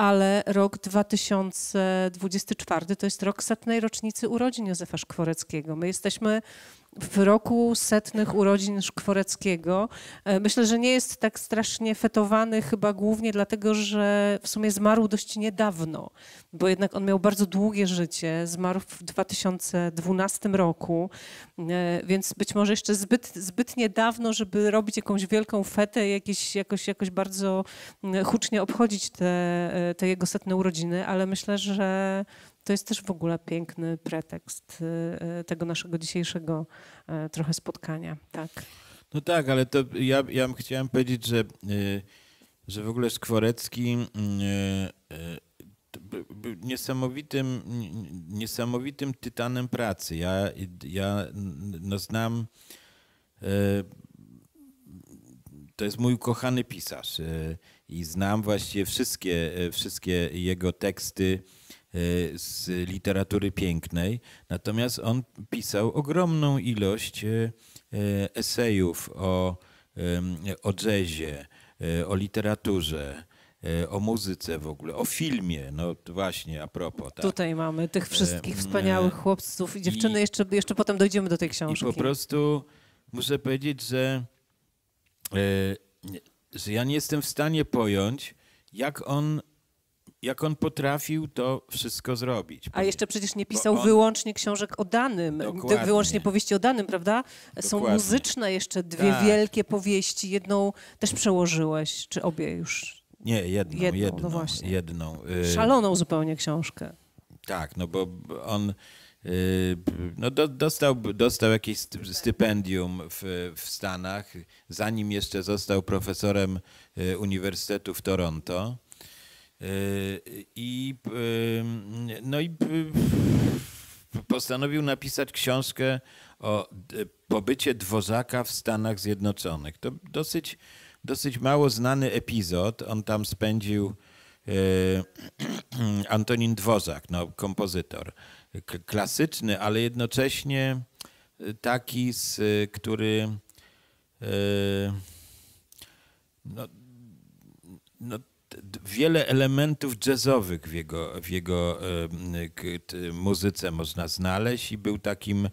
ale rok 2024 to jest rok setnej rocznicy urodzin Józefa Szkworeckiego. My jesteśmy w roku setnych urodzin Szkworeckiego. E, myślę, że nie jest tak strasznie fetowany chyba głównie dlatego, że w sumie zmarł dość niedawno, bo jednak on miał bardzo długie życie. Zmarł w 2012 roku, e, więc być może jeszcze zbyt, zbyt niedawno, żeby robić jakąś wielką fetę, jakieś, jakoś, jakoś bardzo mm, hucznie obchodzić te, e, te jego setne urodziny, ale myślę, że to jest też w ogóle piękny pretekst y, y, tego naszego dzisiejszego e, trochę spotkania, tak? No tak, ale to ja, ja chciałem powiedzieć, że, y, że w ogóle Skworecki mm, niesamowitym, niesamowitym tytanem pracy. Ja, ja no znam. To jest mój kochany pisarz i znam właściwie wszystkie, wszystkie jego teksty Y, z literatury pięknej, natomiast on pisał ogromną ilość y, y, esejów o, o jazzie, o literaturze, o muzyce w ogóle, o filmie, no właśnie a propos. Tak. Tutaj mamy tych wszystkich wspaniałych chłopców i dziewczyny, I, jeszcze, jeszcze potem dojdziemy do tej książki. I po prostu muszę powiedzieć, że, że ja nie jestem w stanie pojąć, jak on jak on potrafił to wszystko zrobić. A jeszcze przecież nie pisał on... wyłącznie książek o danym, Dokładnie. wyłącznie powieści o danym, prawda? Są muzyczne jeszcze dwie tak. wielkie powieści. Jedną też przełożyłeś, czy obie już? Nie, jedną. Jedną, no jedną, no właśnie. jedną. Y, Szaloną zupełnie książkę. Tak, no bo on y, no do, dostał, dostał jakieś stypendium w, w Stanach, zanim jeszcze został profesorem y, Uniwersytetu w Toronto. Yy, I, yy, no i yy, postanowił napisać książkę o pobycie dwozaka w Stanach Zjednoczonych. To dosyć, dosyć mało znany epizod. On tam spędził Antonin Dwozak, no, kompozytor. Klasyczny, ale jednocześnie taki, z, który no, no, wiele elementów jazzowych w jego, w jego e, muzyce można znaleźć i był takim e,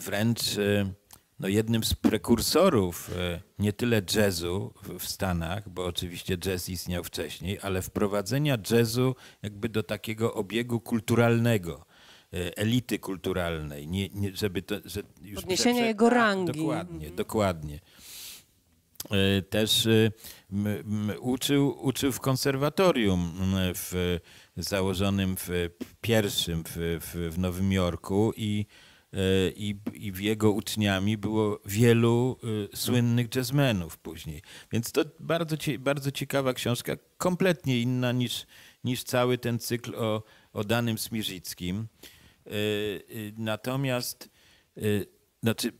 wręcz e, no jednym z prekursorów nie tyle jazzu w Stanach, bo oczywiście jazz istniał wcześniej, ale wprowadzenia jazzu jakby do takiego obiegu kulturalnego, elity kulturalnej, nie, nie żeby to, że już Podniesienie jego tak, rangi. Dokładnie, mhm. dokładnie. E, też e, uczył, uczył w konserwatorium w, założonym w pierwszym w, w, w Nowym Jorku i, e, i, i jego uczniami było wielu słynnych jazzmenów później. Więc to bardzo, bardzo ciekawa książka, kompletnie inna niż, niż cały ten cykl o, o danym Smirzyckim. Natomiast znaczy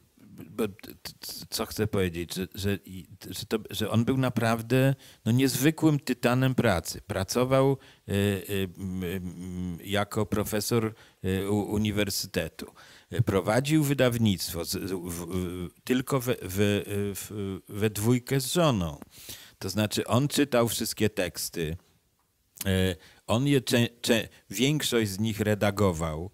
co chcę powiedzieć, że, że, że, to, że, on był naprawdę no, niezwykłym tytanem pracy. Pracował y, y, jako profesor y, uniwersytetu. Prowadził wydawnictwo z, w, w, tylko we, we, w, we dwójkę z żoną. To znaczy, on czytał wszystkie teksty. On je, większość z nich redagował.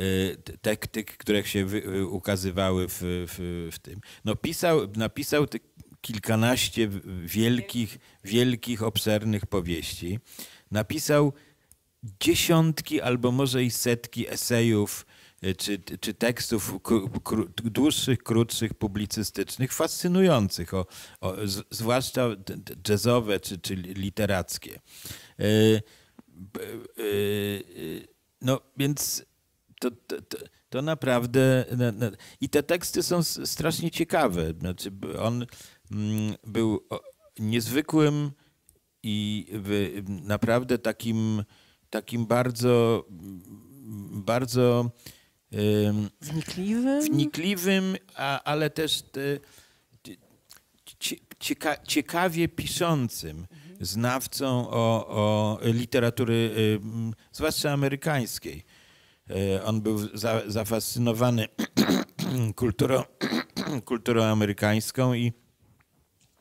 Y, taktyk, które się wy, y, ukazywały w, w, w, tym. No pisał, napisał te kilkanaście wielkich, wielkich, obszernych powieści. Napisał dziesiątki albo może i setki esejów, y, czy, czy tekstów dłuższych, krótszych, publicystycznych, fascynujących, o, o, zwłaszcza jazzowe czy, czy literackie. No więc to, to, to, to naprawdę. I te teksty są strasznie ciekawe. Znaczy, on mm, był niezwykłym i naprawdę takim, takim bardzo, bardzo wnikliwym, wnikliwym a, ale też e, cieka, ciekawie piszącym mhm. znawcą o, o literatury, zwłaszcza amerykańskiej. E, on był za, zafascynowany [CLEARS THROAT] kulturą, [CLEARS THROAT] kulturą amerykańską i,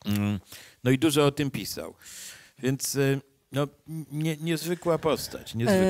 mm, no i dużo o tym pisał. Więc e, no, nie, niezwykła postać. E, niezwykła.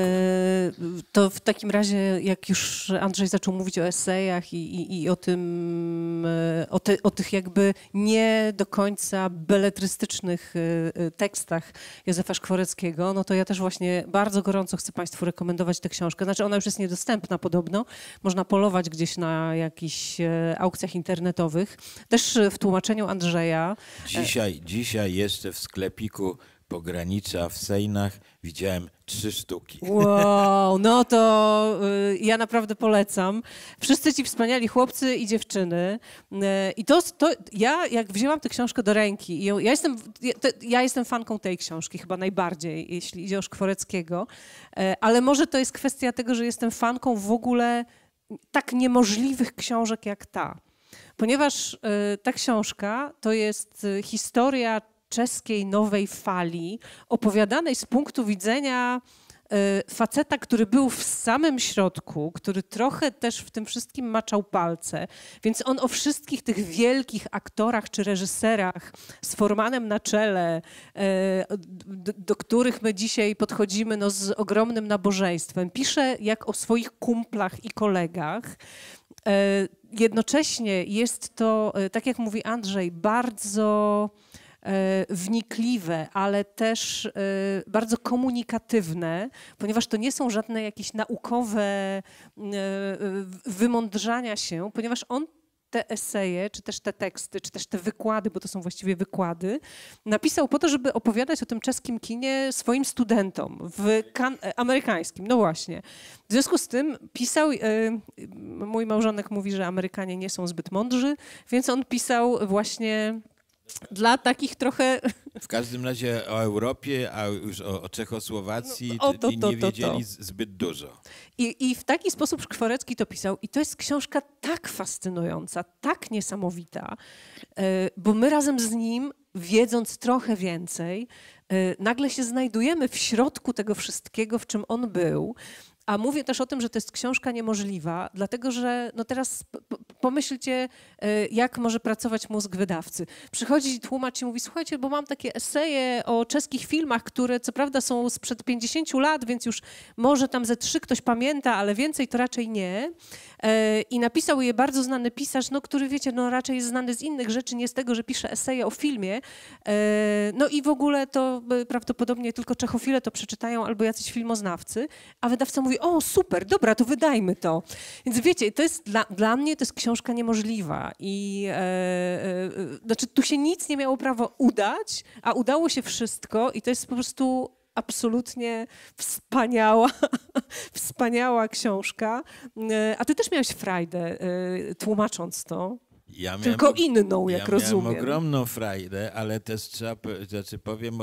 to w takim razie, jak już Andrzej zaczął mówić o esejach i, i, i o tym, e, o, te, o, tych jakby nie do końca beletrystycznych e, tekstach Józefa Szkworeckiego, no to ja też właśnie bardzo gorąco chcę Państwu rekomendować tę książkę. Znaczy, ona już jest niedostępna podobno. Można polować gdzieś na jakichś aukcjach internetowych. Też w tłumaczeniu Andrzeja. Dzisiaj, dzisiaj jeszcze w sklepiku pogranicza w Sejnach widziałem trzy sztuki. Wow, no to y, ja naprawdę polecam. Wszyscy ci wspaniali chłopcy i dziewczyny. Y, I to, to ja jak wzięłam tę książkę do ręki, ja, ja jestem, ja, to, ja, jestem fanką tej książki chyba najbardziej, jeśli idzie o Szkworeckiego, y, ale może to jest kwestia tego, że jestem fanką w ogóle tak niemożliwych książek jak ta. Ponieważ y, ta książka to jest y, historia czeskiej nowej fali, opowiadanej z punktu widzenia y, faceta, który był w samym środku, który trochę też w tym wszystkim maczał palce, więc on o wszystkich tych wielkich aktorach czy reżyserach z Formanem na czele, y, do, których my dzisiaj podchodzimy no, z ogromnym nabożeństwem, pisze jak o swoich kumplach i kolegach. Y, jednocześnie jest to, tak jak mówi Andrzej, bardzo E, wnikliwe, ale też e, bardzo komunikatywne, ponieważ to nie są żadne jakieś naukowe mm, e, wymądrzania się, ponieważ on te eseje, czy też te teksty, czy też te wykłady, bo to są właściwie wykłady, napisał po to, żeby opowiadać o tym czeskim kinie swoim studentom w amerykańskim. No właśnie. W związku z tym pisał, yy, mój małżonek mówi, że Amerykanie nie są zbyt mądrzy, więc on pisał właśnie dla takich trochę... [LAUGHS] W każdym razie o Europie, a już o, o Czechosłowacji no, o to, to, nie wiedzieli zbyt dużo. I, I w taki sposób Szkworecki to pisał. I to jest książka tak fascynująca, tak niesamowita, e, bo my razem z nim, wiedząc trochę więcej, e, nagle się znajdujemy w środku tego wszystkiego, w czym on był. A mówię też o tym, że to jest książka niemożliwa, dlatego że no teraz pomyślcie, e, jak może pracować mózg wydawcy. Przychodzi tłumacz i mówi, słuchajcie, bo mam takie eseje o czeskich filmach, które co prawda są sprzed 50 lat, więc już może tam ze trzy ktoś pamięta, ale więcej to raczej nie. E, I napisał je bardzo znany pisarz, no, który wiecie, no, raczej jest znany z innych rzeczy, nie z tego, że pisze eseje o filmie. E, no i w ogóle to e, prawdopodobnie tylko czechofile to przeczytają albo jacyś filmoznawcy, a wydawca mówi, o super, dobra, to wydajmy to. Więc wiecie, to jest dla, dla mnie to jest książka niemożliwa i e, e, znaczy tu się nic nie miało prawo udać, a udało się wszystko i to jest po prostu absolutnie wspaniała, [LAUGHS] wspaniała książka. E, a ty też miałeś frajdę e, tłumacząc to. Ja miałem, Tylko inną, jak ja rozumiem. Miałem ogromną frajdę, ale też trzeba, znaczy powiem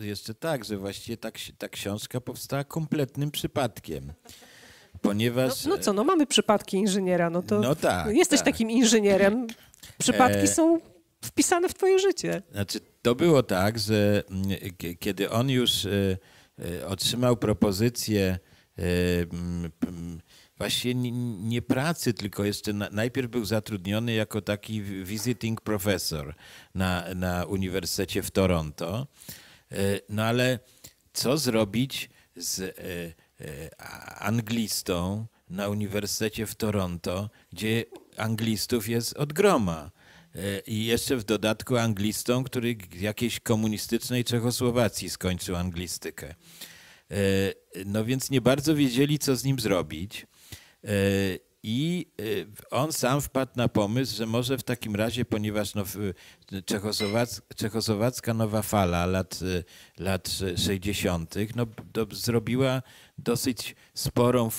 jeszcze tak, że właściwie ta, ta książka powstała kompletnym przypadkiem. Ponieważ... No, no, co, no mamy przypadki inżyniera, no to no tak, jesteś tak. takim inżynierem. [LAUGHS] Przypadki e... są wpisane w twoje życie. Znaczy, to było tak, że mm, kiedy on już e, e, otrzymał propozycję e, właśnie nie pracy, tylko jeszcze najpierw był zatrudniony jako taki visiting professor na, na Uniwersytecie w Toronto. No ale co zrobić z anglistą na Uniwersytecie w Toronto, gdzie anglistów jest od groma? E, I jeszcze w dodatku anglistą, który jakiejś komunistycznej Czechosłowacji skończył anglistykę. E, no więc nie bardzo wiedzieli, co z nim zrobić. E, I on sam wpadł na pomysł, że może w takim razie, ponieważ no, czechosłowacka nowa fala lat, lat 60., no, do, zrobiła dosyć sporą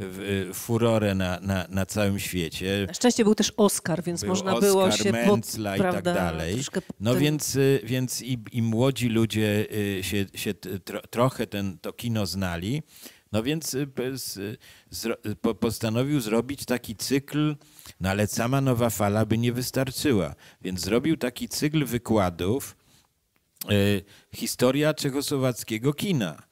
Y, furorę na, na, na całym świecie. Na szczęście był też Oscar, więc był można Oscar, było się... Męcla pod, i tak prawda, tak dalej. No ten... więc, y, więc i, i młodzi ludzie y, się, się tro, trochę ten, to kino znali. No więc postanowił zrobić taki cykl, no ale sama nowa fala by nie wystarczyła. Więc zrobił taki cykl wykładów, historia czechosłowackiego kina.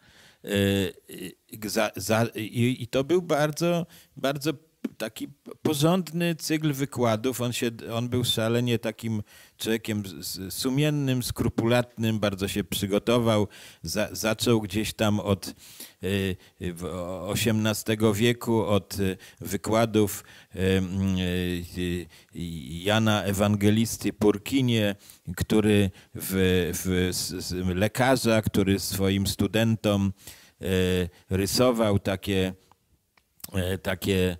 Y, y, I to był bardzo, bardzo taki porządny cykl wykładów. On, się, on był szalenie takim człowiekiem sumiennym, skrupulatnym, bardzo się przygotował. Za, zaczął gdzieś tam od XVIII y, y, wieku, od y, wykładów Jana Ewangelisty Purkinie, który w, w lekarza, który swoim studentom rysował takie E, takie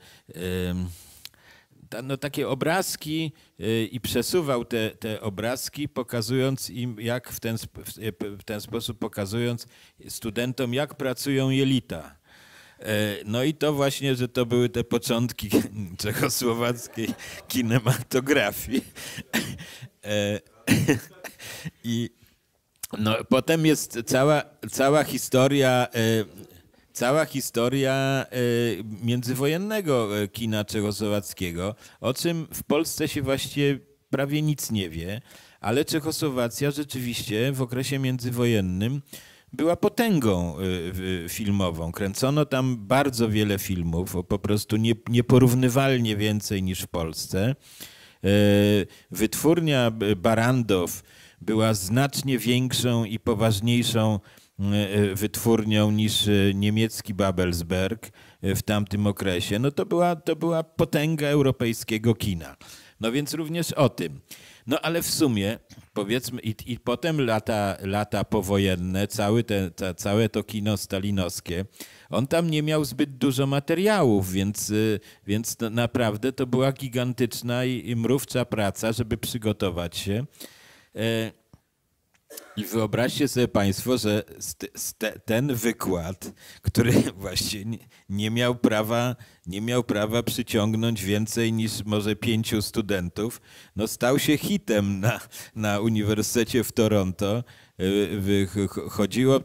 no, takie obrazki e, i przesuwał te, te obrazki, pokazując im, jak w ten, e, w ten sposób pokazując studentom, jak pracują jelita. No i to właśnie, że to były te początki [LAUGHS] czechosłowackiej kinematografii. I no, potem jest cała, cała historia cała historia e, międzywojennego e, kina czechosłowackiego, o czym w Polsce się właściwie prawie nic nie wie, ale Czechosłowacja rzeczywiście w okresie międzywojennym była potęgą e, filmową. Kręcono tam bardzo wiele filmów, po prostu nieporównywalnie więcej niż w Polsce. Wytwórnia Barandow była znacznie większą i poważniejszą Y, y, wytwórnią niż y, niemiecki Babelsberg w tamtym okresie, no to była, to była potęga europejskiego kina. No więc również o tym. No ale w sumie, powiedzmy, i, i potem lata, lata powojenne, cały te, ta, całe to kino stalinowskie, on tam nie miał zbyt dużo materiałów, więc, więc to naprawdę to była gigantyczna i, i mrówcza praca, żeby przygotować się. E, i wyobraźcie sobie Państwo, że ten wykład, który [LAUGHS] właśnie nie miał, prawa, nie miał prawa przyciągnąć więcej niż może pięciu studentów, no stał się hitem na, na Uniwersytecie w Toronto. Y, chodziło,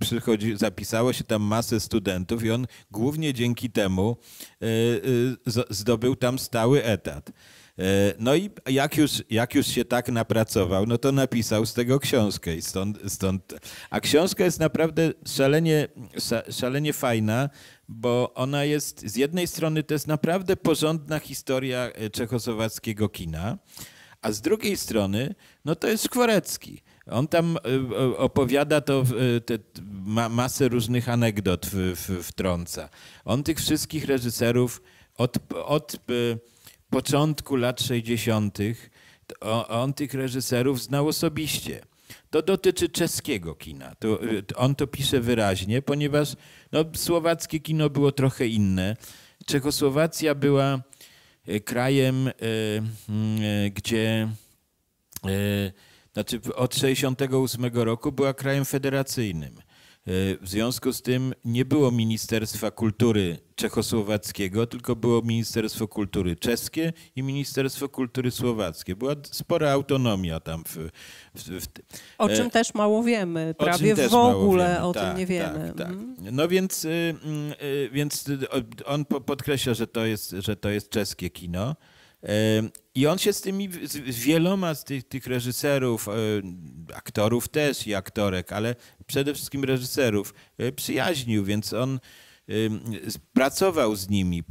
przychodzi, zapisało się tam masę studentów i on głównie dzięki temu y, y, zdobył tam stały etat. E, no i jak już, jak już się tak napracował, no to napisał z tego książkę i stąd, stąd... A książka jest naprawdę szalenie, szalenie fajna, bo ona jest, z jednej strony to jest naprawdę porządna historia e, czechosłowackiego kina, a z drugiej strony, no to jest Skworecki. On tam e, opowiada to, te, ma, masę różnych anegdot w, w, wtrąca. On tych wszystkich reżyserów od, od początku lat 60. on tych reżyserów znał osobiście. To dotyczy czeskiego kina. To, on to pisze wyraźnie, ponieważ no, słowackie kino było trochę inne. Czechosłowacja była e, krajem, e, hmm, e, gdzie znaczy od 1968 roku była krajem federacyjnym. Y, w związku z tym nie było Ministerstwa Kultury Czechosłowackiego, tylko było Ministerstwo Kultury Czeskie i Ministerstwo Kultury Słowackie. Była spora autonomia tam. W, w, w o y, czym też mało wiemy, prawie w ogóle wiemy. o tak, tym nie wiemy. Tak, tak. Mhm. No więc, y, więc on podkreśla, że to, jest, że to jest czeskie kino. I on się z tymi, z wieloma z tych, tych reżyserów, e, aktorów też i aktorek, ale przede wszystkim reżyserów e, przyjaźnił, więc on pracował z nimi,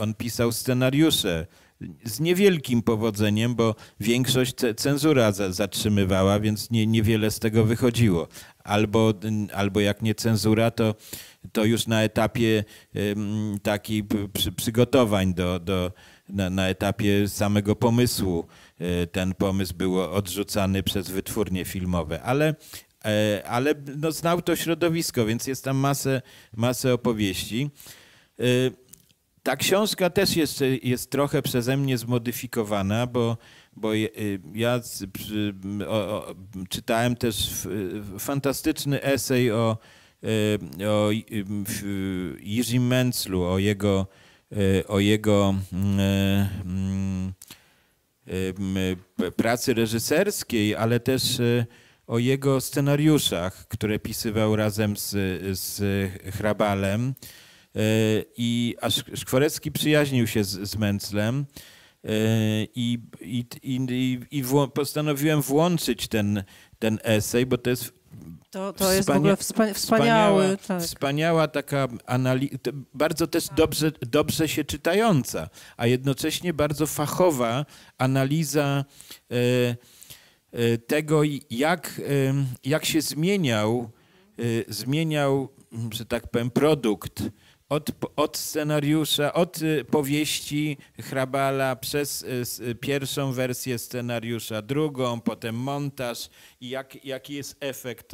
on pisał scenariusze z niewielkim powodzeniem, bo większość cenzura zatrzymywała, więc nie, niewiele z tego wychodziło. Albo, albo jak nie cenzura, to, to już na etapie taki przygotowań do, do, na, na etapie samego pomysłu e, ten pomysł był odrzucany przez wytwórnie filmowe, ale, e, ale no, znał to środowisko, więc jest tam masę, masę opowieści. E, ta książka też jest, jest trochę przeze mnie zmodyfikowana, bo, bo ja czytałem też fantastyczny esej o, o Jirzym Menclu, o jego Y, o jego mm, y, mm, y, pracy reżyserskiej, ale też o jego scenariuszach, które pisywał razem z, z Hrabalem. I aż Szkworecki przyjaźnił się z, z Menclem i, i, i, i postanowiłem włączyć ten, ten esej, bo to jest to, to jest Wspania w ogóle wspaniały. Wspaniała, tak. wspaniała taka analiza, bardzo też dobrze, dobrze się czytająca, a jednocześnie bardzo fachowa analiza e, e, tego, jak, jak się zmieniał, e, zmieniał, że tak powiem, produkt od, od scenariusza, od y, powieści Hrabala przez y, y, pierwszą wersję scenariusza, drugą, potem montaż i jak, jaki jest efekt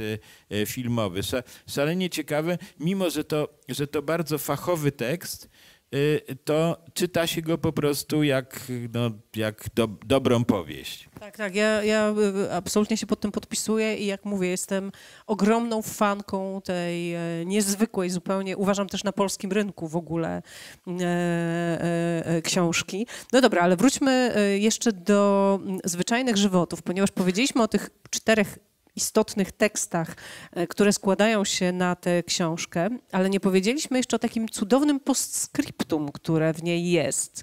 filmowy. Szalenie ciekawe, mimo że to, że to bardzo fachowy tekst, Y, to czyta się go po prostu jak, no, jak do, dobrą powieść. Tak, tak. Ja, ja y, absolutnie się pod tym podpisuję i jak mówię, jestem ogromną fanką tej e, niezwykłej zupełnie, uważam też na polskim rynku w ogóle e, e, e książki. No dobra, ale wróćmy e, jeszcze do mm, zwyczajnych żywotów, ponieważ powiedzieliśmy o tych czterech istotnych tekstach, e, które składają się na tę książkę, ale nie powiedzieliśmy jeszcze o takim cudownym postscriptum, które w niej jest,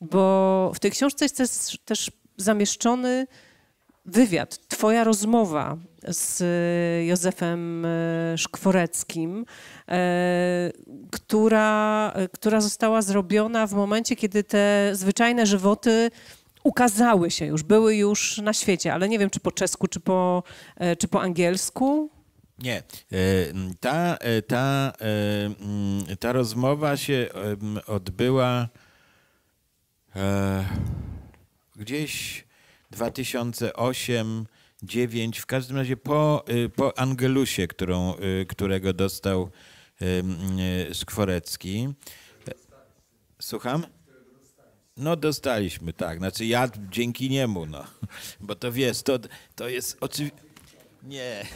bo w tej książce jest też, też zamieszczony wywiad, twoja rozmowa z e, Józefem e, Szkworeckim, która, która została zrobiona w momencie, kiedy te zwyczajne żywoty ukazały się już, były już na świecie, ale nie wiem, czy po czesku, czy po, e, czy po angielsku. Nie. E, ta, e, ta, mm, ta rozmowa się odbyła gdzieś 2008 9, w każdym razie po, po Angelusie, którą, którego dostał Skworecki. Słucham? No dostaliśmy, tak. Znaczy ja dzięki niemu, no. [LAUGHS] Bo to wiesz, to, to jest oczywiście... Nie. [LAUGHS]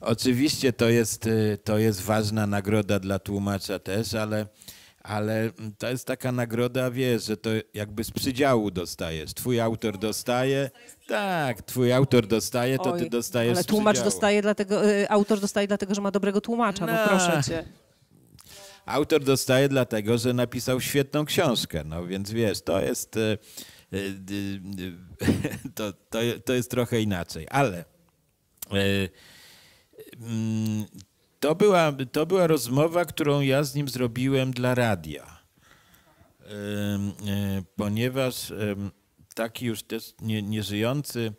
Oczywiście to jest, y, to jest ważna nagroda dla tłumacza też, ale, ale to jest taka nagroda, wiesz, że to jakby z przydziału dostajesz. Twój autor dostaje, tak, twój autor dostaje, to ty dostajesz Oj, Ale tłumacz dostaje dlatego, y, autor dostaje dlatego, że ma dobrego tłumacza, no, no proszę cię autor dostaje dlatego, że napisał świetną książkę. No więc wiesz, to jest, e, e, e, [LAUGHS] to, to, to jest trochę inaczej. Ale mm, to była, to była rozmowa, którą ja z nim zrobiłem dla radia. Ponieważ taki już też nie, nieżyjący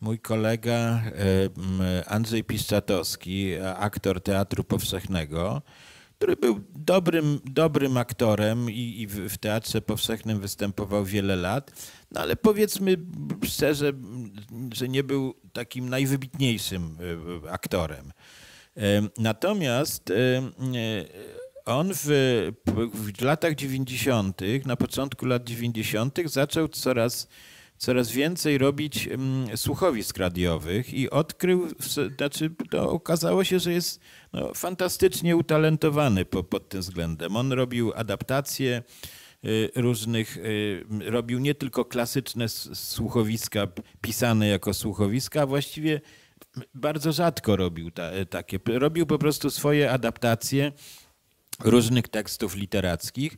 mój kolega Andrzej Piszczatowski, aktor Teatru Powszechnego, który był dobrym, dobrym aktorem i, i, w Teatrze Powszechnym występował wiele lat, no ale powiedzmy szczerze, że nie był takim najwybitniejszym e, aktorem. Natomiast e, on w, w latach 90., na początku lat 90., zaczął coraz coraz więcej robić słuchowisk radiowych i odkrył, znaczy to okazało się, że jest no, fantastycznie utalentowany po, pod tym względem. On robił adaptacje y, różnych, y, robił nie tylko klasyczne słuchowiska, pisane jako słuchowiska, a właściwie bardzo rzadko robił ta, y, takie. Robił po prostu swoje adaptacje różnych tekstów literackich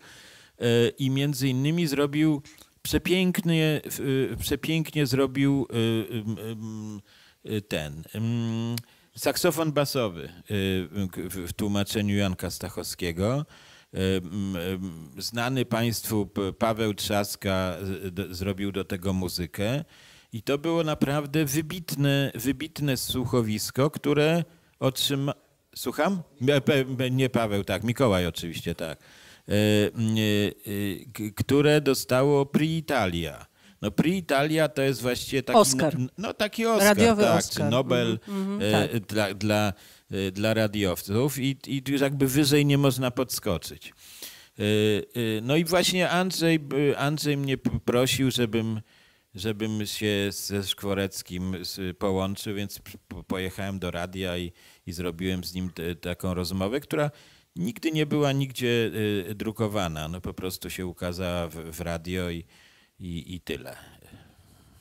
i między innymi zrobił przepięknie, przepięknie zrobił ten mm, Saksofon basowy y, w tłumaczeniu Janka Stachowskiego. Y, y, znany Państwu Paweł Trzaska zrobił do tego muzykę. I to było naprawdę wybitne, wybitne słuchowisko, które otrzyma... Słucham? Nie Paweł, tak, Mikołaj oczywiście, tak. Które dostało Pri Italia no Prix Italia to jest właściwie taki Oscar. No, no taki Oscar, Radiowy tak, Oscar. Nobel mm -hmm, e, tak. dla, dla, e, dla radiowców i, i jakby wyżej nie można podskoczyć. E, e no i właśnie Andrzej, e, Andrzej mnie prosił, żebym żebym się ze Szkworeckim połączył, więc pojechałem do radia i, i zrobiłem z nim te, taką rozmowę, która nigdy nie była nigdzie e, drukowana. No po prostu się ukazała w, w radio i, i, i tyle.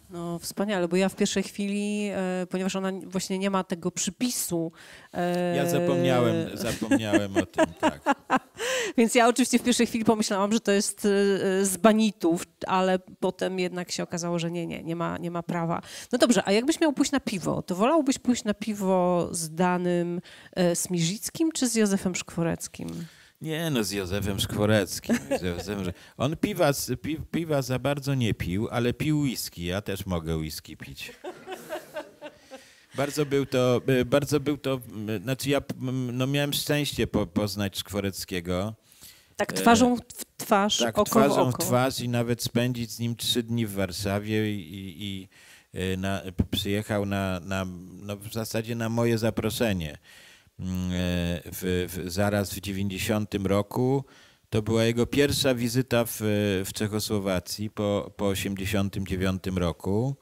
No wspaniale, bo ja w pierwszej chwili, e, ponieważ ona właśnie nie ma tego przypisu. E... Ja zapomniałem, zapomniałem o tym, tak. [LAUGHS] Więc ja oczywiście w pierwszej chwili pomyślałam, że to jest e, e, z banitów, ale potem jednak się okazało, że nie, nie, nie ma, nie ma prawa. No dobrze, a jakbyś miał pójść na piwo, to wolałbyś pójść na piwo z danym e, czy z Józefem Szkworeckim? Nie, no z Józefem Skworeckim. Z Józefem, on piwa, pi, piwa za bardzo nie pił, ale pił whisky. Ja też mogę whisky pić. Bardzo był to, e, bardzo był to, znaczy ja no miałem szczęście po, poznać Skworeckiego. Tak twarzą w twarz, tak, oko twarzą w oko. twarz i nawet spędzić z nim trzy dni w Warszawie i, i e, na, przyjechał na, na no w zasadzie na moje zaproszenie. Mm, e, w, w, zaraz w 90 roku. To była jego pierwsza wizyta w, w Czechosłowacji po, po 89 roku.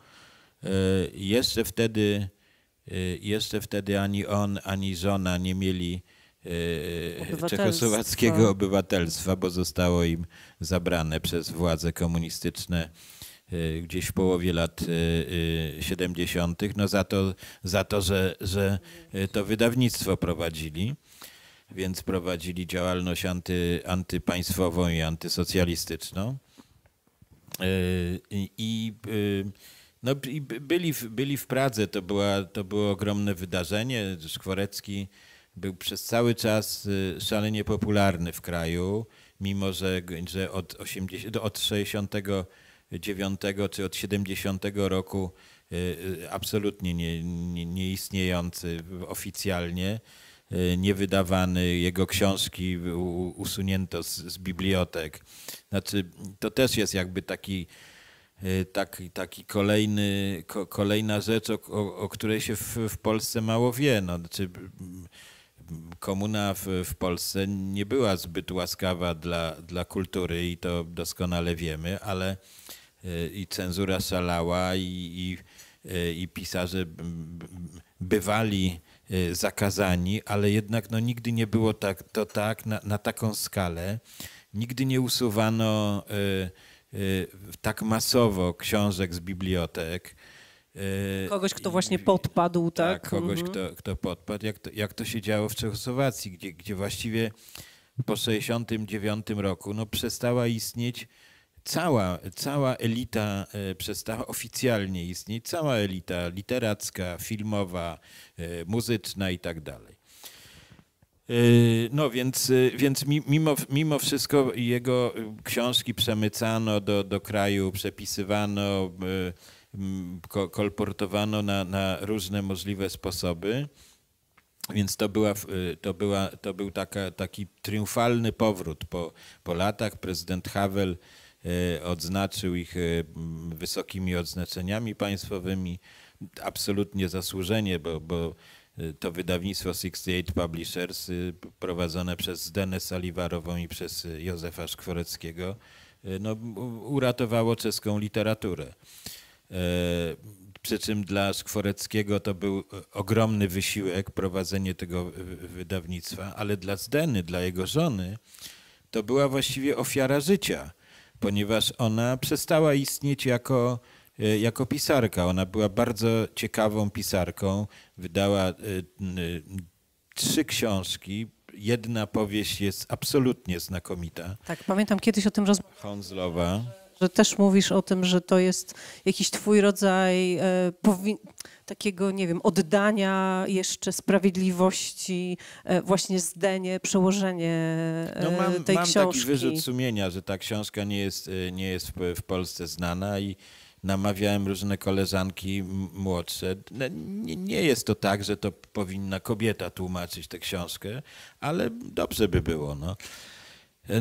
E, jeszcze wtedy, e, jeszcze wtedy ani on, ani żona nie mieli czechosłowackiego obywatelstwa, bo zostało im zabrane przez władze komunistyczne E, gdzieś w połowie lat 70., e, e, no za to, za to że, że to wydawnictwo prowadzili. Więc prowadzili działalność anty, antypaństwową i antysocjalistyczną. I, i no, byli, w, byli w Pradze, to, była, to było ogromne wydarzenie. Szkworecki był przez cały czas szalenie popularny w kraju, mimo że, że od, 80, od 60 79 czy od 70 roku y, y, absolutnie nie, nie, nieistniejący oficjalnie, y, niewydawany, jego książki usunięto z, z bibliotek. Znaczy, to też jest jakby taki, taki, taki kolejny, kolejna rzecz, o, o, o, której się w, w Polsce mało wie. No, znaczy, komuna w, w, Polsce nie była zbyt łaskawa dla, dla kultury i to doskonale wiemy, ale Y, i cenzura szalała i, i, y, i pisarze bywali y, zakazani, ale jednak no, nigdy nie było tak, to tak na, na taką skalę. Nigdy nie usuwano tak masowo książek z bibliotek. Kogoś, kto właśnie podpadł, tak? tak kogoś, mhm. kto, kto podpadł, jak to, jak to się działo w Czechosłowacji, gdzie, gdzie właściwie po 1969 roku no, przestała istnieć cała, cała elita e, przestała oficjalnie istnieć, cała elita literacka, filmowa, e, muzyczna i tak dalej. E, no więc, więc mimo, mimo wszystko jego książki przemycano do, do kraju, przepisywano, kolportowano na, na różne możliwe sposoby. Więc to, była, to, była, to był taka, taki triumfalny powrót. Po, po latach prezydent Havel E, odznaczył ich e, wysokimi odznaczeniami państwowymi. Absolutnie zasłużenie, bo, bo e, to wydawnictwo 68 Publishers y, prowadzone przez Denę Saliwarową i przez Józefa Szkworeckiego no, uratowało czeską literaturę. Przy czym dla Szkworeckiego to był ogromny wysiłek prowadzenie tego wydawnictwa, ale dla Zdeny, dla jego żony, to była właściwie ofiara życia ponieważ ona przestała istnieć jako, e, jako pisarka. Ona była bardzo ciekawą pisarką. Wydała e, e, trzy książki. Jedna powieść jest absolutnie znakomita. Tak, pamiętam kiedyś o tym rozmawiałam. Honzlowa. Że też mówisz o tym, że to jest jakiś twój rodzaj. Powi- takiego, nie wiem, oddania jeszcze sprawiedliwości, e, właśnie zdenie, przełożenie e, no mam, tej mam książki. Mam taki wyrzut sumienia, że ta książka nie jest, e, nie jest w Polsce znana i namawiałem różne koleżanki młodsze. No, nie, nie, jest to tak, że to powinna kobieta tłumaczyć tę książkę, ale dobrze by było. No.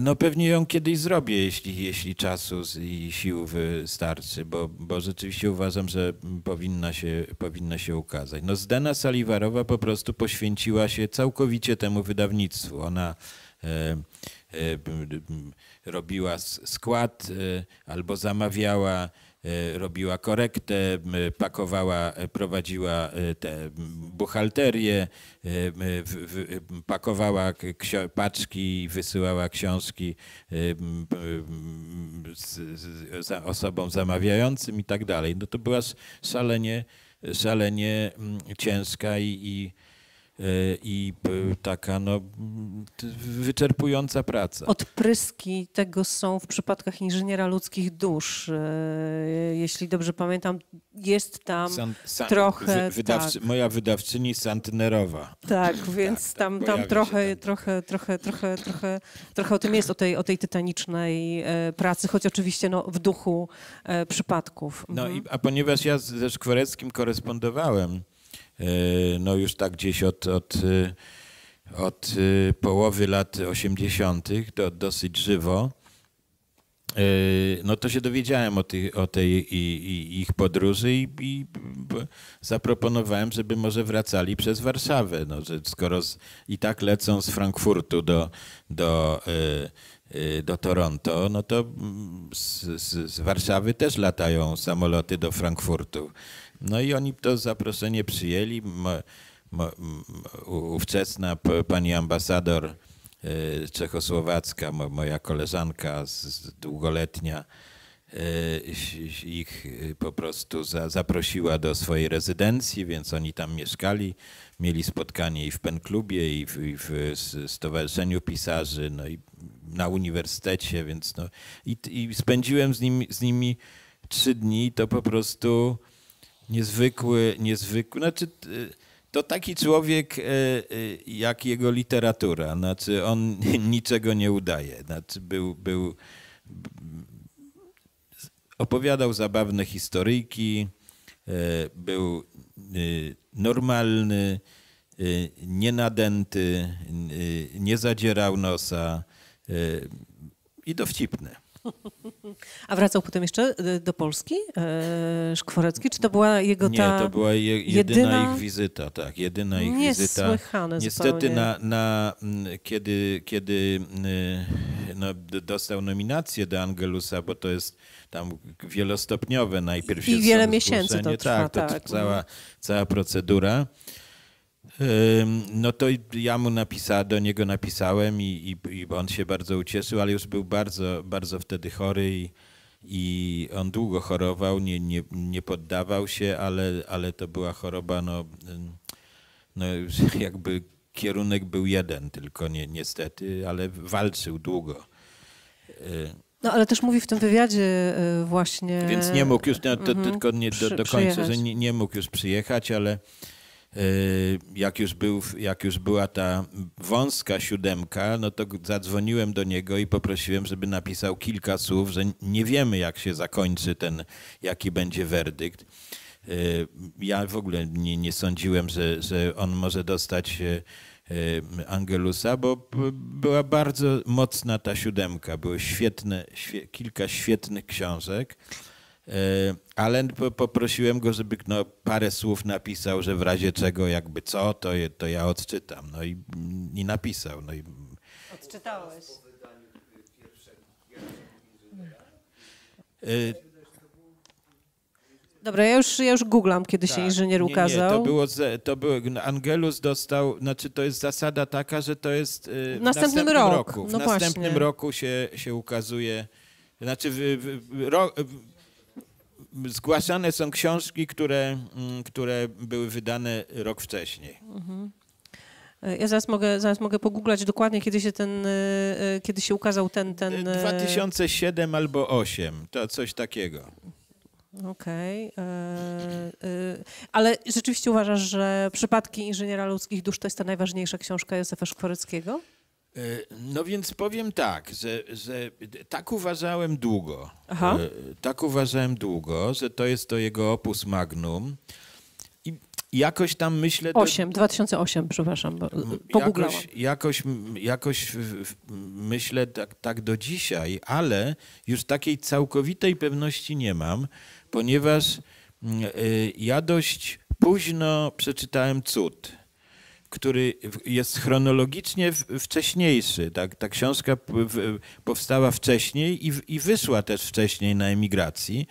No pewnie ją kiedyś zrobię, jeśli, jeśli czasu i sił wystarczy, bo, bo rzeczywiście uważam, że powinna się, powinna się ukazać. No Zdena Saliwarowa po prostu poświęciła się całkowicie temu wydawnictwu. Ona e, e, robiła skład e, albo zamawiała E, robiła korektę, pakowała, e, prowadziła e, te buchalterię, pakowała paczki, wysyłała książki osobom zamawiającym i tak dalej. No to była szalenie, szalenie ciężka i, i E, i e, taka no, wyczerpująca praca. Odpryski tego są w przypadkach inżyniera ludzkich dusz. E, jeśli dobrze pamiętam, jest tam San, san trochę. Wy, wydawcy, tak. Moja wydawczyni Santnerowa. Tak, tak więc tak, tam, tak, tam trochę, tam trochę, trochę, trochę, trochę, trochę o tym jest, o tej, o tej tytanicznej pracy, choć oczywiście no, w duchu przypadków. No mhm. i, a ponieważ ja ze Szkworeckim korespondowałem, E, no już tak gdzieś od, od, e, od e, połowy lat 80., do, dosyć żywo. No to się dowiedziałem o, tych, o tej i, i ich podróży i, i, zaproponowałem, żeby może wracali przez Warszawę, no, że skoro z, i tak lecą z Frankfurtu do, do, do Toronto, no to z, z, z Warszawy też latają samoloty do Frankfurtu. No i oni to zaproszenie przyjęli. Ówczesna pani ambasador e, czechosłowacka, moja koleżanka z długoletnia, e, ich e, po prostu zaprosiła do swojej rezydencji, więc oni tam mieszkali, mieli spotkanie i w penklubie, i w, i w Stowarzyszeniu Pisarzy, no i na uniwersytecie, więc no i, i spędziłem z, z nimi trzy dni, to po prostu niezwykły, niezwykły. Znaczy, y, to taki człowiek y, y, jak jego literatura. Znaczy, on [LAUGHS] niczego nie udaje. Znaczy, był, był, opowiadał zabawne historyjki, był normalny, nienadęty, nie zadzierał nosa i dowcipny. A wracał potem jeszcze y, do Polski y, Szkworecki? Czy to była jego ta... Nie, to była je, jedyna, jedyna, ich wizyta, tak, jedyna ich wizyta. Niestety na, na, mm, kiedy, kiedy y, no, dostał nominację do Angelusa, bo to jest tam wielostopniowe najpierw I wiele miesięcy to trwa, tak, to tak. cała, cała procedura. No to ja mu napisałem, do niego napisałem i, i, i, on się bardzo ucieszył, ale już był bardzo, bardzo wtedy chory i, i on długo chorował, nie, nie, nie poddawał się, ale, ale to była choroba, no, no jakby kierunek był jeden tylko nie, niestety, ale walczył długo. No ale też mówi w tym wywiadzie y, właśnie... Więc nie mógł już, no, to, mm -hmm, tylko nie do, do końca, przyjechać. że nie, nie mógł już przyjechać, ale Y, jak już, był, jak już była ta wąska siódemka, no to zadzwoniłem do niego i poprosiłem, żeby napisał kilka słów, że nie wiemy, jak się zakończy ten, jaki będzie werdykt. Y, ja w ogóle nie, nie sądziłem, że, że on może dostać y, Angelusa, bo była bardzo mocna ta siódemka. Było świetne, kilka świetnych książek. E, ale poprosiłem go, żeby no, parę słów napisał, że w razie czego, jakby co, to, je, to ja odczytam. No i, mm, i napisał. No i... Odczytałeś. E, Dobra, ja już, ja już googlam, kiedy tak, się inżynier nie, ukazał. Nie, to było, to było, Angelus dostał, znaczy to jest zasada taka, że to jest e, w następnym, następnym rok. roku. W no następnym właśnie. roku się, się ukazuje, znaczy w, w, w, zgłaszane są książki, które, mm, które były wydane rok wcześniej. Mhm. E, ja zaraz mogę, zaraz mogę pogooglać dokładnie, kiedy się, ten, e, e, kiedy się ukazał ten, ten... 2007 albo 2008, to coś takiego. Okej. Okay. Ale rzeczywiście uważasz, że przypadki inżyniera ludzkich dusz to jest ta najważniejsza książka Józefa Szkworyckiego? E, no więc powiem tak, że, że tak uważałem długo. Aha. E, tak uważałem długo, że to jest to jego opus magnum. I jakoś tam myślę... 8, do... 2008, przepraszam, mm, pogooglałam. Jakoś, jakoś, jakoś myślę tak, tak do dzisiaj, ale już takiej całkowitej pewności nie mam, ponieważ mm, e, ja dość późno przeczytałem Cud który jest chronologicznie wcześniejszy. Tak? Ta książka powstała wcześniej i, i wyszła też wcześniej na emigracji.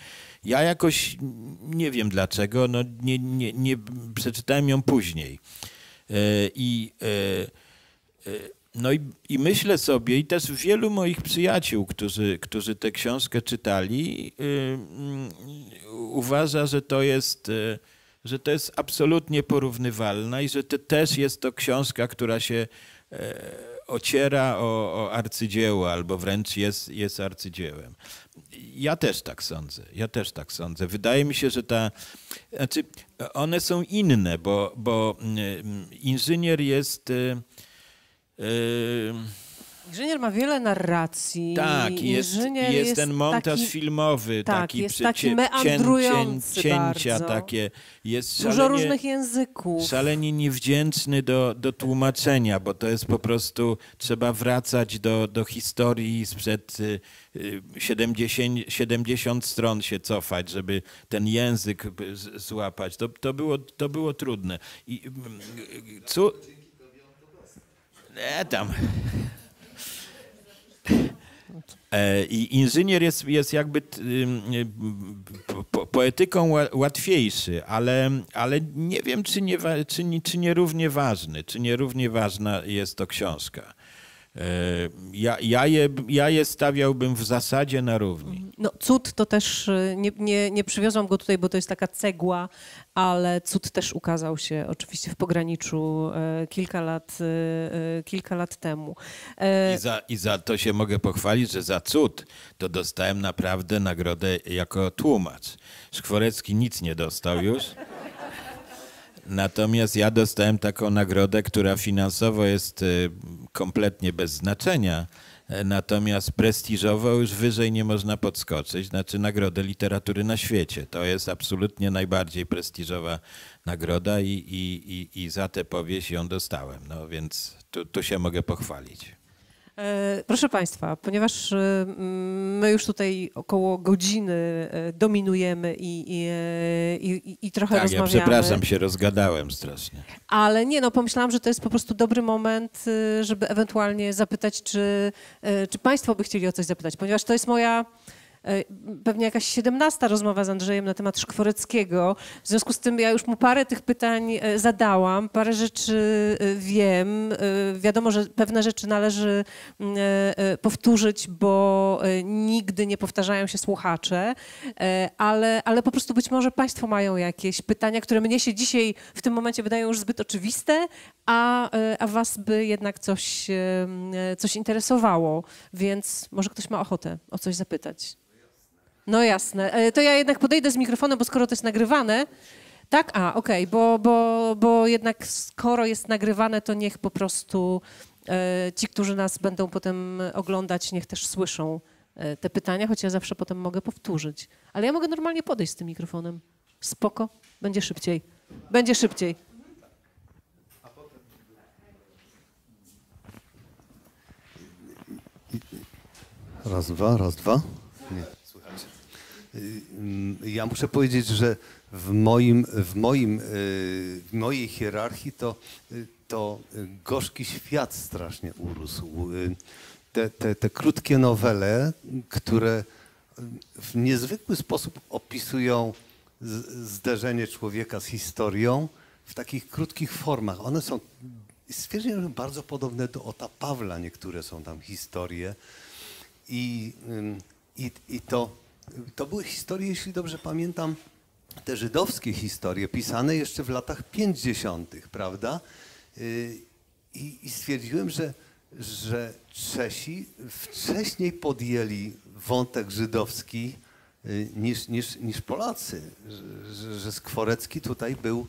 Ja jakoś nie wiem dlaczego, no nie, nie, nie przeczytałem ją później. E, I, e, e, no i, i, myślę sobie, i też wielu moich przyjaciół, którzy, którzy tę książkę czytali, y, uważa, że to jest że to jest absolutnie porównywalna i że to też jest to książka, która się e, ociera o, o arcydzieło albo wręcz jest, jest arcydziełem. Ja też tak sądzę. Ja też tak sądzę. Wydaje mi się, że ta. Znaczy, one są inne, bo, bo mm, inżynier jest. E, e, Inżynier ma wiele narracji. Tak, jest, jest, jest, ten montaż taki, filmowy, tak, taki jest taki cię, meandrujący cięcia bardzo. takie. Jest Dużo szalenie, różnych języków. Szalenie niewdzięczny do, do tłumaczenia, bo to jest po prostu, trzeba wracać do, do historii sprzed 70, y, 70 y, stron się cofać, żeby ten język złapać. To, to, było, to było trudne. I, y, co... E, tam... E, I inżynier jest, jest jakby y, poetyką łatwiejszy, ale, ale nie wiem, czy nie, czy, nie, czy nie równie ważny, czy nie równie ważna jest to książka. E, ja, ja, je, ja je stawiałbym w zasadzie na równi. No, cud to też y, nie, nie, nie przywiozłam go tutaj, bo to jest taka cegła ale cud też ukazał się oczywiście w pograniczu e, kilka lat, e, e, kilka lat temu. I za, I za to się mogę pochwalić, że za cud to dostałem naprawdę nagrodę jako tłumacz. Szkworecki nic nie dostał już. Natomiast ja dostałem taką nagrodę, która finansowo jest kompletnie bez znaczenia E, natomiast prestiżowo już wyżej nie można podskoczyć, znaczy Nagrodę Literatury na Świecie. To jest absolutnie najbardziej prestiżowa nagroda i, i, i, i za tę powieść ją dostałem, no więc tu, tu się mogę pochwalić. E, proszę Państwa, ponieważ e, my już tutaj około godziny e, dominujemy i, i, i, i trochę tak, rozmawiamy. Ja przepraszam, się rozgadałem strasznie. Ale nie, no pomyślałam, że to jest po prostu dobry moment, żeby ewentualnie zapytać, czy, czy Państwo by chcieli o coś zapytać, ponieważ to jest moja E, pewnie jakaś siedemnasta rozmowa z Andrzejem na temat Szkworeckiego. W związku z tym ja już mu parę tych pytań e, zadałam, parę rzeczy e, wiem. Wiadomo, że pewne rzeczy należy mm, powtórzyć, bo nigdy nie powtarzają się słuchacze, ale, ale po prostu być może Państwo mają jakieś pytania, które mnie się dzisiaj w tym momencie wydają już zbyt oczywiste, a, a Was by jednak coś, coś interesowało, więc może ktoś ma ochotę o coś zapytać. No jasne. E, to ja jednak podejdę z mikrofonem, bo skoro to jest nagrywane. Tak? A, okej, okay. bo, bo, bo jednak skoro jest nagrywane, to niech po prostu e, ci, którzy nas będą potem oglądać, niech też słyszą e, te pytania, choć ja zawsze potem mogę powtórzyć. Ale ja mogę normalnie podejść z tym mikrofonem. Spoko, będzie szybciej. Będzie szybciej. Raz, dwa, raz, dwa ja muszę powiedzieć, że w, moim, w, moim, e, w mojej hierarchii to, e, to gorzki świat strasznie urósł. E, te, te, te krótkie nowele, które w niezwykły sposób opisują zderzenie człowieka z historią w takich krótkich formach. One są, stwierdziłem, że bardzo podobne do Ota Pawla, niektóre są tam historie. I, i, i to to były historie, jeśli dobrze pamiętam, te żydowskie historie, pisane jeszcze w latach 50., prawda? Y, I, i stwierdziłem, że, że Czesi wcześniej podjęli wątek żydowski y, niż, niż, niż Polacy, że, że Skworecki tutaj był,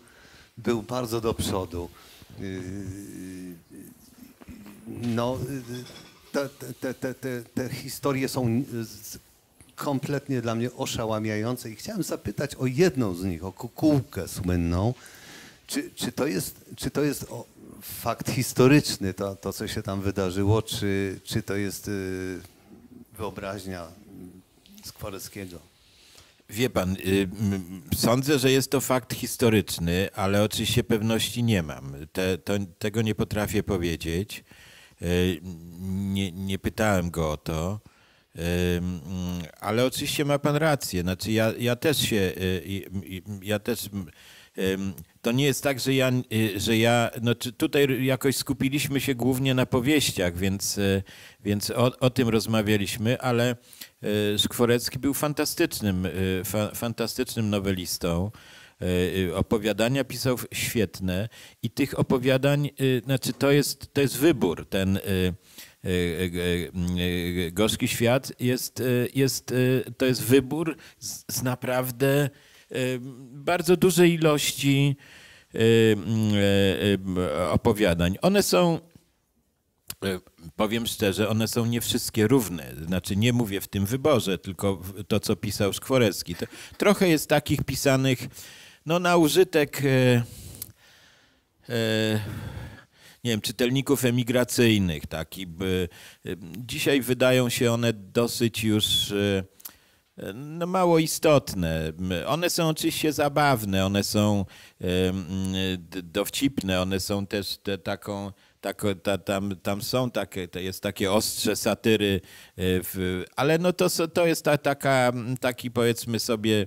był bardzo do przodu. Y, no, te, te, te, te, te historie są kompletnie dla mnie oszałamiające i chciałem zapytać o jedną z nich, o kukułkę słynną. Czy, czy to jest, czy to jest fakt historyczny, to, to co się tam wydarzyło, czy, czy to jest y, wyobraźnia Skwareckiego? Wie pan, y, sądzę, że jest to fakt historyczny, ale oczywiście pewności nie mam. Te, to, tego nie potrafię powiedzieć. Y, nie, nie pytałem go o to. Mm, ale oczywiście ma pan rację. Znaczy ja, ja też się, y, ja też to nie jest tak, że ja, y, że ja no tutaj jakoś skupiliśmy się głównie na powieściach, więc, y, więc o, o tym rozmawialiśmy, ale Skworecki był fantastycznym, fa, fantastycznym nowelistą. Opowiadania pisał świetne i tych opowiadań, znaczy to jest, to jest wybór, ten E, e, e, gorzki świat jest, jest, to jest wybór z, z naprawdę bardzo dużej ilości opowiadań. One są Powiem szczerze, one są nie wszystkie równe. Znaczy, nie mówię w tym wyborze, tylko to, co pisał Skworecki. To trochę jest takich pisanych no, na użytek. E, e, nie wiem, czytelników emigracyjnych. Tak? I, e, dzisiaj wydają się one dosyć już e, no, mało istotne. One są oczywiście zabawne, one są e, dowcipne, one są też te, taką tak, ta, tam, tam są takie, to jest takie ostrze satyry, e, w, ale no to, to jest ta, taka, taki powiedzmy sobie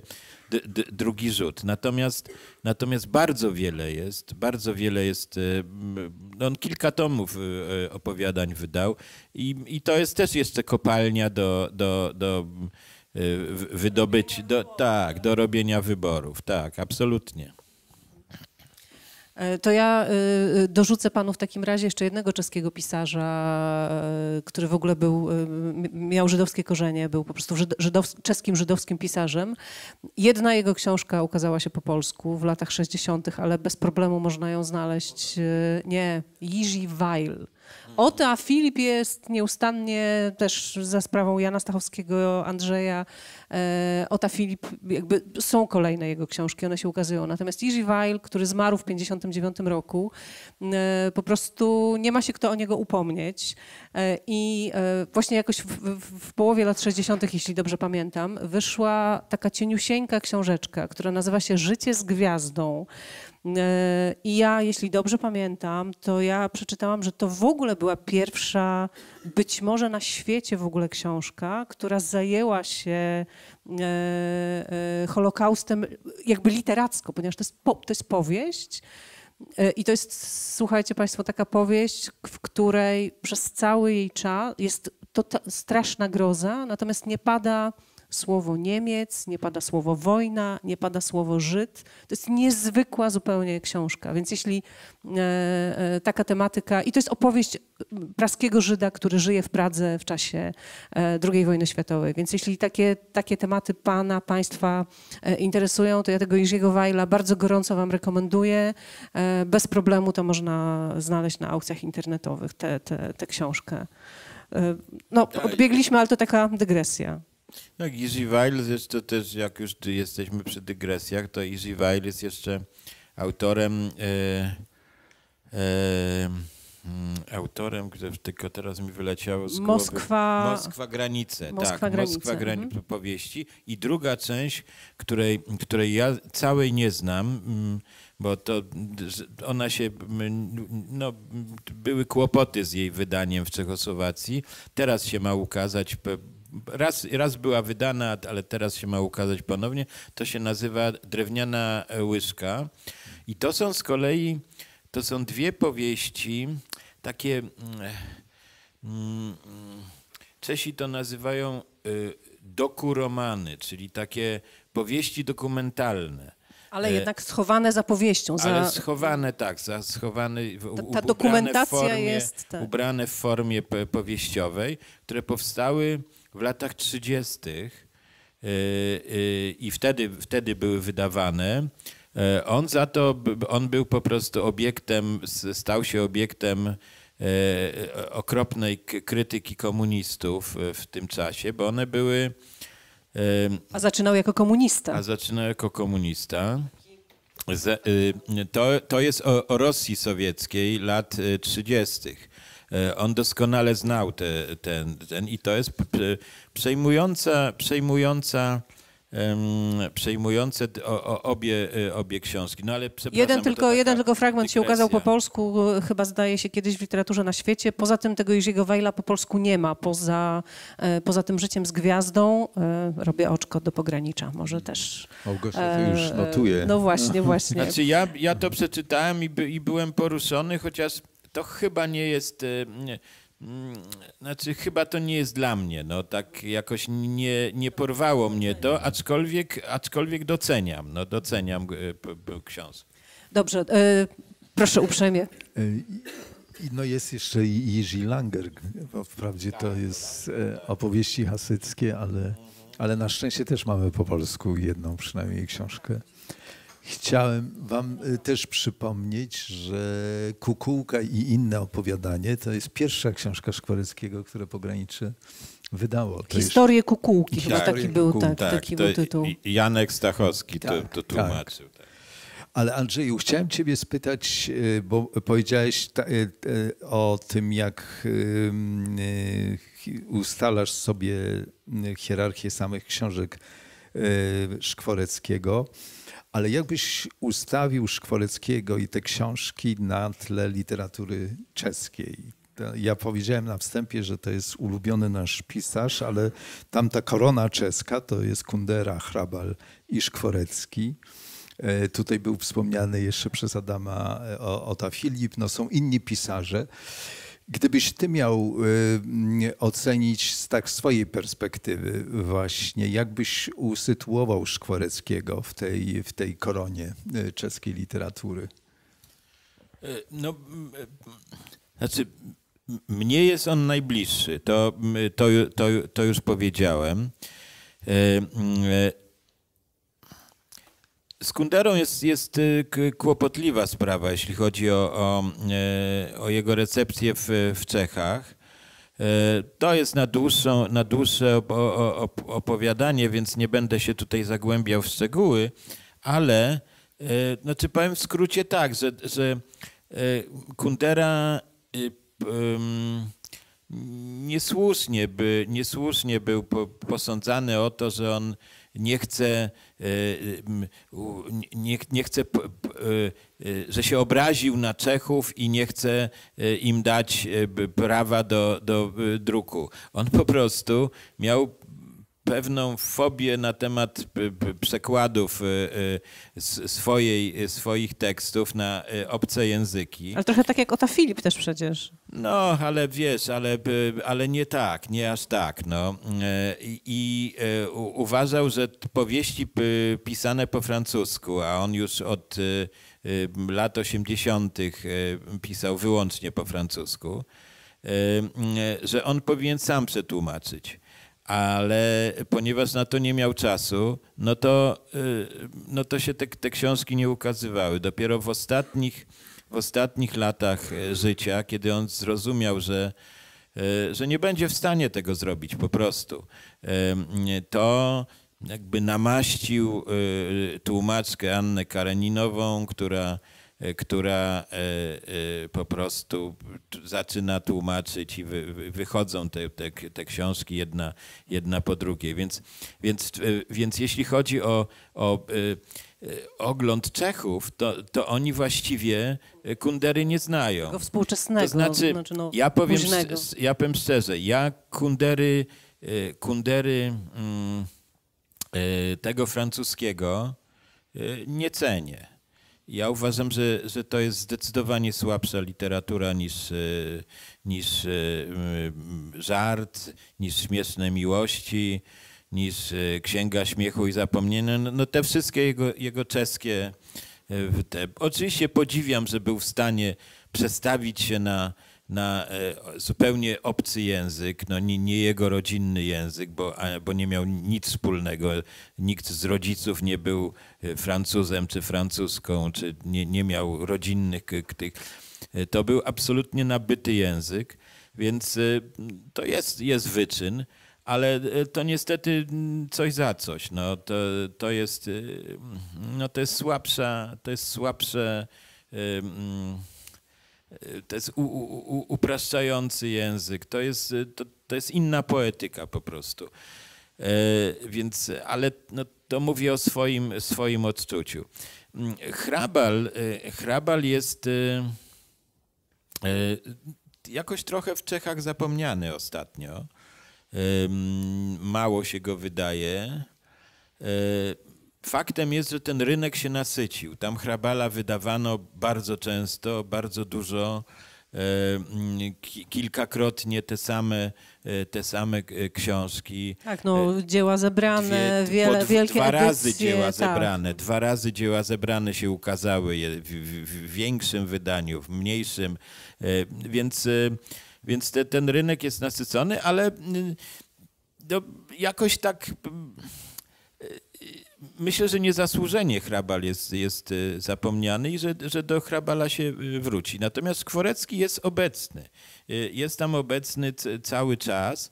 d, d, drugi rzut. Natomiast, natomiast bardzo wiele jest, bardzo wiele jest, e, no on kilka tomów e, opowiadań wydał i, i to jest też jeszcze kopalnia do, do, do wydobyć, do, tak, do robienia wyborów, tak, absolutnie. E, to ja e, e, dorzucę panu w takim razie jeszcze jednego czeskiego pisarza, który w ogóle był, miał żydowskie korzenie, był po prostu czeskim żydowskim pisarzem. Jedna jego książka ukazała się po polsku w latach 60., ale bez problemu można ją znaleźć. Nie, Jiří Weil Ota a Filip jest nieustannie też za sprawą Jana Stachowskiego, Andrzeja, e, Ota Filip, jakby są kolejne jego książki, one się ukazują. Natomiast Jerzy Weil, który zmarł w 59 roku, e, po prostu nie ma się kto o niego upomnieć e, i e, właśnie jakoś w, w, w, połowie lat 60., jeśli dobrze pamiętam, wyszła taka cieniusieńka książeczka, która nazywa się Życie z gwiazdą. E, I ja, jeśli dobrze pamiętam, to ja przeczytałam, że to w ogóle była pierwsza, być może na świecie w ogóle książka, która zajęła się e, e, Holokaustem jakby literacko, ponieważ to jest, po, to jest powieść. I to jest, słuchajcie Państwo, taka powieść, w której przez cały jej czas jest to tota-, straszna groza, natomiast nie pada słowo Niemiec, nie pada słowo wojna, nie pada słowo Żyd. To jest niezwykła zupełnie książka. Więc jeśli e, e, taka tematyka, i to jest opowieść praskiego Żyda, który żyje w Pradze w czasie e, II wojny światowej. Więc jeśli takie, takie tematy Pana, Państwa interesują, to ja tego Jerzego Wajla bardzo gorąco Wam rekomenduję. Bez problemu to można znaleźć na aukcjach internetowych tę książkę. No, tak. odbiegliśmy, ale to taka dygresja. No, Easy Wiles jeszcze też, jak już jesteśmy przy dygresjach, to Easy Weil jest jeszcze autorem e, e, mm, autorem, który tylko teraz mi wyleciało z głowy. Moskwa... Moskwa Granice. Tak, Moskwa tak, granice. Moskwa Granice mhm. powieści. I druga część, której, której ja całej nie znam, mm, bo to ona się, no, były kłopoty z jej wydaniem w Czechosłowacji. Teraz się ma ukazać raz, raz była wydana, ale teraz się ma ukazać ponownie, to się nazywa Drewniana łyska, I to są z kolei, to są dwie powieści, takie... Mm, mm, Czesi to nazywają y, dokuromany, czyli takie powieści dokumentalne. Ale y, jednak schowane za powieścią. Za... Ale schowane, tak, za schowane, ta, ta dokumentacja formie, jest. Tak. Ubrane w formie powieściowej, które powstały w latach 30. Y, y, i wtedy, wtedy były wydawane. E, on za to, on był po prostu obiektem, stał się obiektem e, okropnej krytyki komunistów e, w tym czasie, bo one były... A zaczynał jako komunista. A zaczynał jako komunista. Y, to, to jest o, o Rosji sowieckiej lat 30. E, on doskonale znał ten, ten i to jest przejmująca, przejmująca przejmujące obie, e, obie książki. No ale jeden tylko, jeden tylko fragment dygresja. się ukazał po polsku, e, chyba zdaje się kiedyś w literaturze na świecie. Poza tym tego Jerzego Wejla po polsku nie ma, poza, poza tym życiem z gwiazdą. Robię oczko do pogranicza, może też. Małgosia to już notuje. No właśnie, [LAUGHS] właśnie. Znaczy ja, ja to przeczytałem i, by, i byłem poruszony, chociaż to chyba nie jest. E, mm, znaczy, chyba to nie jest dla mnie. No, tak jakoś nie, nie porwało mnie to, aczkolwiek, aczkolwiek doceniam. No, doceniam e, książkę. Dobrze, e, proszę uprzejmie. E, no jest jeszcze Jerzy Langer. Wprawdzie to tak. jest opowieści hasyckie, ale, ale na szczęście też mamy po polsku jedną przynajmniej książkę. Chciałem Wam y, też przypomnieć, że Kukułka i inne opowiadanie to jest pierwsza książka Szkworyckiego, które pograniczy wydało. To Historię jest... Kukułki, chyba taki był, tak, tak, taki był tytuł. Janek Stachowski to, tak. to tak. tłumaczył. Tak. Ale Andrzeju, chciałem Ciebie spytać, y, bo powiedziałeś y, o tym, jak ustalasz sobie hierarchię samych książek Szkworeckiego. Ale jakbyś ustawił Szkworeckiego i te książki na tle literatury czeskiej? Ja powiedziałem na wstępie, że to jest ulubiony nasz pisarz, ale tamta korona czeska to jest Kundera, Hrabal i Szkworecki. E, tutaj był wspomniany jeszcze przez Adama e, Ota Filip, no są inni pisarze. Gdybyś ty miał y, ocenić z tak swojej perspektywy właśnie, jakbyś usytuował Szkworeckiego w tej, w tej koronie y, czeskiej literatury? Y, no, y, znaczy, mnie jest on najbliższy, to, to, to, to już powiedziałem. Z Kunderą jest, jest y, kłopotliwa sprawa, jeśli chodzi o, o, e, o jego recepcję w, w Czechach. E, to jest na, dłuższą, na dłuższe opowiadanie, więc nie będę się tutaj zagłębiał w szczegóły, ale znaczy powiem w skrócie tak, że, że Kundera y, niesłusznie, by, niesłusznie był posądzany o to, że on nie chce, nie, nie chce e, że się obraził na Czechów i nie chce im dać e, prawa do, do e, druku. On po prostu miał pewną fobię na temat y, y, przekładów y, swojej, swoich tekstów na obce języki. Ale trochę tak jak Ota Filip też przecież. No, ale wiesz, ale, ale nie tak, nie aż tak. No. E, I, i e, uważał, że powieści pisane po francusku, a on już od lat 80. pisał wyłącznie po francusku, e, że on powinien sam przetłumaczyć ale ponieważ na to nie miał czasu, no to, y, no to się te, te książki nie ukazywały. Dopiero w ostatnich, w ostatnich latach y, życia, kiedy on zrozumiał, że, y, że nie będzie w stanie tego zrobić po prostu, to jakby namaścił tłumaczkę Annę Kareninową, która E, która e, e, po prostu zaczyna tłumaczyć i wychodzą te, te, te książki jedna, jedna po drugiej. Więc, więc, więc jeśli chodzi o, o ogląd Czechów, to, to oni właściwie Kundery nie znają. Tego współczesnego. To znaczy, no, znaczy no, ja, powiem, ja powiem szczerze, ja Kundery, kundery mm, tego francuskiego nie cenię. Ja uważam, że, że to jest zdecydowanie słabsza literatura niż, e, niż e, żart, niż śmieszne miłości, niż e, Księga Śmiechu i Zapomnienia. No, no te wszystkie jego, jego czeskie. Te. Oczywiście podziwiam, że był w stanie przestawić się na na e, zupełnie obcy język, no nie, nie jego rodzinny język, bo, bo nie miał nic wspólnego. Nikt z rodziców nie był e, Francuzem czy francuską, czy nie, nie miał rodzinnych tych. E, to był absolutnie nabyty język, więc to jest, jest wyczyn, ale to niestety coś za coś. No, to, to, jest, no, to jest słabsza, to jest słabsze. Yy, Y, to jest u, u, upraszczający język, to jest, y, to, to jest inna poetyka po prostu. Y, więc, ale no, to mówi o swoim, swoim odczuciu. Mm, Hrabal, Hrabal jest jakoś trochę w Czechach zapomniany ostatnio. Mało się go wydaje. Faktem jest, że ten rynek się nasycił. Tam hrabala wydawano bardzo często, bardzo dużo, e, mm, kilkakrotnie te same, e, te same e, książki. Tak, no dzieła zebrane, Dwie, wiele, dwa wielkie Dwa razy edycje, dzieła tak. zebrane, dwa razy dzieła zebrane się ukazały w, w większym wydaniu, w mniejszym, więc, więc te, ten rynek jest nasycony, ale mm, no, jakoś tak mm, myślę, że niezasłużenie Hrabal jest, jest y, zapomniany i że, że do Hrabala się y, wróci. Natomiast Skworecki jest obecny. Y, jest tam obecny cały czas.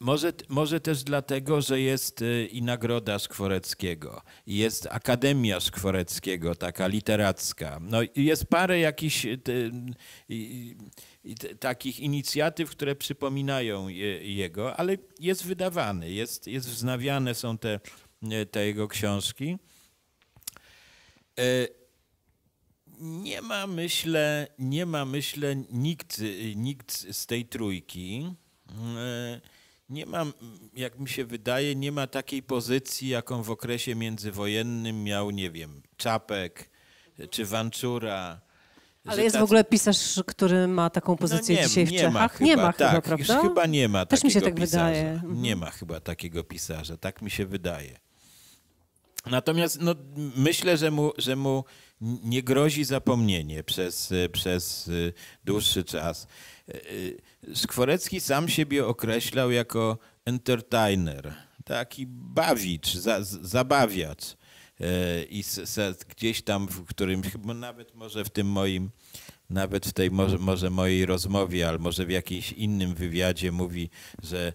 Może, może też dlatego, że jest i nagroda Skworeckiego, jest Akademia Skworeckiego, taka literacka. No, jest parę jakichś takich inicjatyw, które przypominają je, jego, ale jest wydawany, jest, jest wznawiane są te, te jego książki. E, nie ma, myślę, nie ma, myślę, nikt, nikt z tej trójki. E, nie ma, jak mi się wydaje, nie ma takiej pozycji, jaką w okresie międzywojennym miał, nie wiem, Czapek czy Wanczura ale jest tacy... w ogóle pisarz, który ma taką no pozycję no nie, dzisiaj w nie Czechach? Ma chyba, nie ma tak, chyba, prawda? Chyba nie ma Też mi się tak pisarza. wydaje. Mhm. Nie ma chyba takiego pisarza, tak mi się wydaje. Natomiast no, myślę, że mu, że mu nie grozi zapomnienie przez, przez y, dłuższy czas. Y, y, Skworecki sam siebie określał jako entertainer, taki bawicz, za, zabawiacz. E, i gdzieś tam w którym, nawet może w tym moim, nawet w tej może, może mojej rozmowie, albo może w jakimś innym wywiadzie mówi, że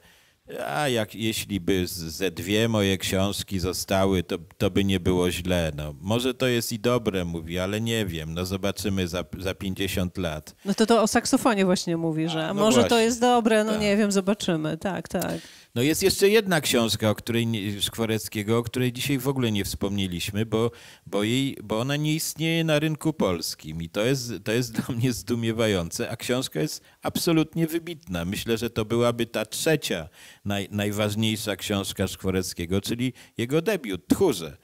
a jak, jeśli by ze dwie moje książki zostały, to, to by nie było źle. No, może to jest i dobre, mówi, ale nie wiem. No zobaczymy za, za 50 lat. No to to o saksofonie właśnie mówi, że a, no może właśnie. to jest dobre, no tak. nie wiem, zobaczymy. Tak, tak. No jest jeszcze jedna książka, o której Szkworeckiego, o której dzisiaj w ogóle nie wspomnieliśmy, bo, bo, jej, bo ona nie istnieje na rynku polskim i to jest, to jest dla mnie zdumiewające, a książka jest absolutnie wybitna. Myślę, że to byłaby ta trzecia naj, najważniejsza książka Szkworeckiego, czyli jego debiut, Tchórze.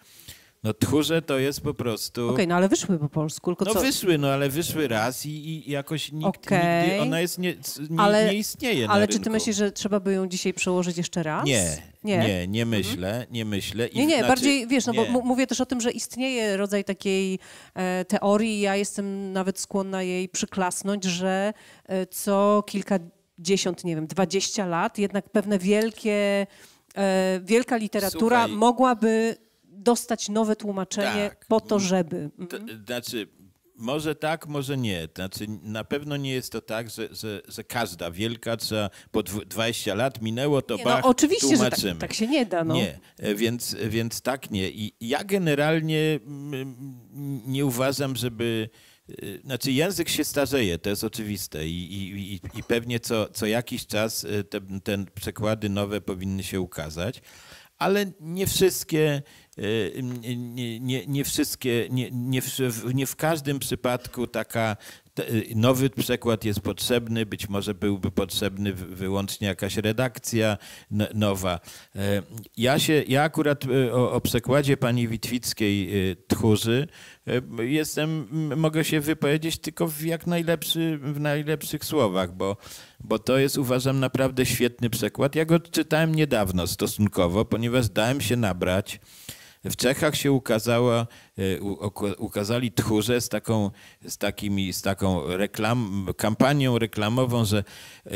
No tchórze to jest po prostu... Okej, okay, no ale wyszły po polsku, tylko No co? wyszły, no ale wyszły raz i, i jakoś nikt, okay. nigdy, ona jest nie, nie, ale, nie istnieje Ale czy rynku. ty myślisz, że trzeba by ją dzisiaj przełożyć jeszcze raz? Nie, nie, nie, nie mhm. myślę, mhm. nie myślę. I nie, nie, znaczy, bardziej, wiesz, no nie. bo mówię też o tym, że istnieje rodzaj takiej e, teorii, ja jestem nawet skłonna jej przyklasnąć, że e, co kilka dziesiąt, nie wiem, dwadzieścia lat jednak pewne wielkie, e, wielka literatura Słuchaj. mogłaby dostać nowe tłumaczenie tak. po to, żeby. Mhm. znaczy, może tak, może nie. Znaczy, na pewno nie jest to tak, że, że, że każda wielka trzeba po 20 lat minęło, to nie, no, bach, no, oczywiście, tak- tłumaczymy. Tak, tak, się nie da. No. Nie, e, więc, e, więc tak nie. I ja generalnie nie uważam, żeby... E, znaczy język się starzeje, to jest oczywiste i, i, i pewnie co, co jakiś czas te, te przekłady nowe powinny się ukazać, ale nie wszystkie Y, y, nie, nie, wszystkie, nie, nie, w, nie w każdym przypadku taka y, nowy przekład jest potrzebny, być może byłby potrzebny wyłącznie jakaś redakcja nowa. Ja, się, ja akurat o, o przekładzie pani Witwickiej Tchórzy jestem, mogę się wypowiedzieć tylko w jak najlepszy, w najlepszych słowach, bo, bo to jest uważam naprawdę świetny przekład. Ja go czytałem niedawno stosunkowo, ponieważ dałem się nabrać. W Czechach się ukazała, e, ukazali tchórze z taką, z takimi, z taką reklam, kampanią reklamową, że e,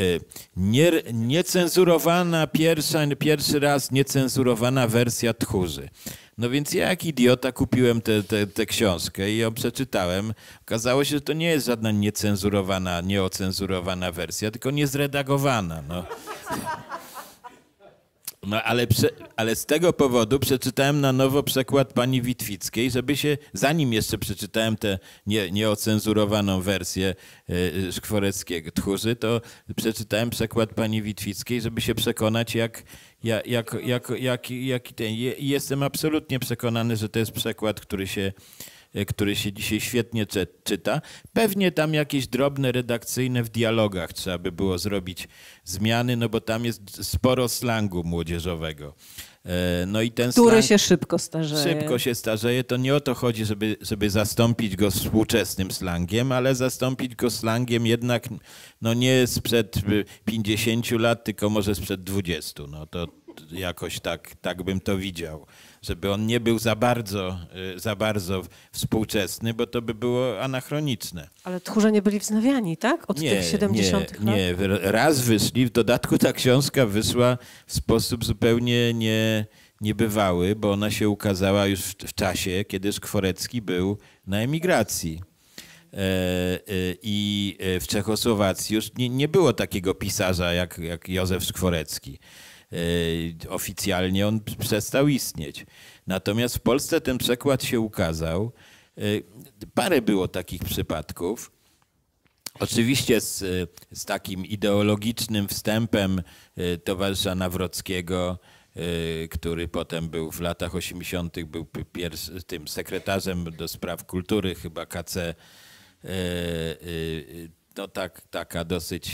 nie, niecenzurowana pierwsza, pierwszy raz niecenzurowana wersja tchórzy. No więc ja jak idiota kupiłem tę książkę i ją przeczytałem. Okazało się, że to nie jest żadna niecenzurowana, nieocenzurowana wersja, tylko niezredagowana. No. No ale, prze, ale z tego powodu przeczytałem na nowo przekład pani Witwickiej, żeby się, zanim jeszcze przeczytałem tę nie, nieocenzurowaną wersję y, Szkworeckiego Tchórzy, to przeczytałem przekład pani Witwickiej, żeby się przekonać, jak, jak, jak, jak, jak, jak ten. Jestem absolutnie przekonany, że to jest przekład, który się E, który się dzisiaj świetnie czyta. Pewnie tam jakieś drobne redakcyjne w dialogach trzeba by było zrobić zmiany, no bo tam jest sporo slangu młodzieżowego. E, no i ten Który slang, się szybko starzeje. Szybko się starzeje. To nie o to chodzi, żeby, żeby zastąpić go współczesnym slangiem, ale zastąpić go slangiem jednak no nie sprzed 50 y, lat, tylko może sprzed 20. No to, jakoś tak, tak bym to widział. Żeby on nie był za bardzo, y, za bardzo współczesny, bo to by było anachroniczne. Ale tchórze nie byli wznawiani, tak? Od nie, tych 70 nie, lat? Nie, raz wyszli. W dodatku ta książka wyszła w sposób zupełnie nie niebywały, bo ona się ukazała już w, czasie, kiedy Skworecki był na emigracji. E, e, I e, w Czechosłowacji już nie, nie było takiego pisarza jak, jak Józef Skworecki. E, oficjalnie on przestał istnieć. Natomiast w Polsce ten przekład się ukazał. E, parę było takich przypadków. Oczywiście z, e, z takim ideologicznym wstępem towarzysza Nawrockiego, który potem był w latach 80., był pierwszy, tym sekretarzem do spraw kultury, chyba KC. No tak, taka dosyć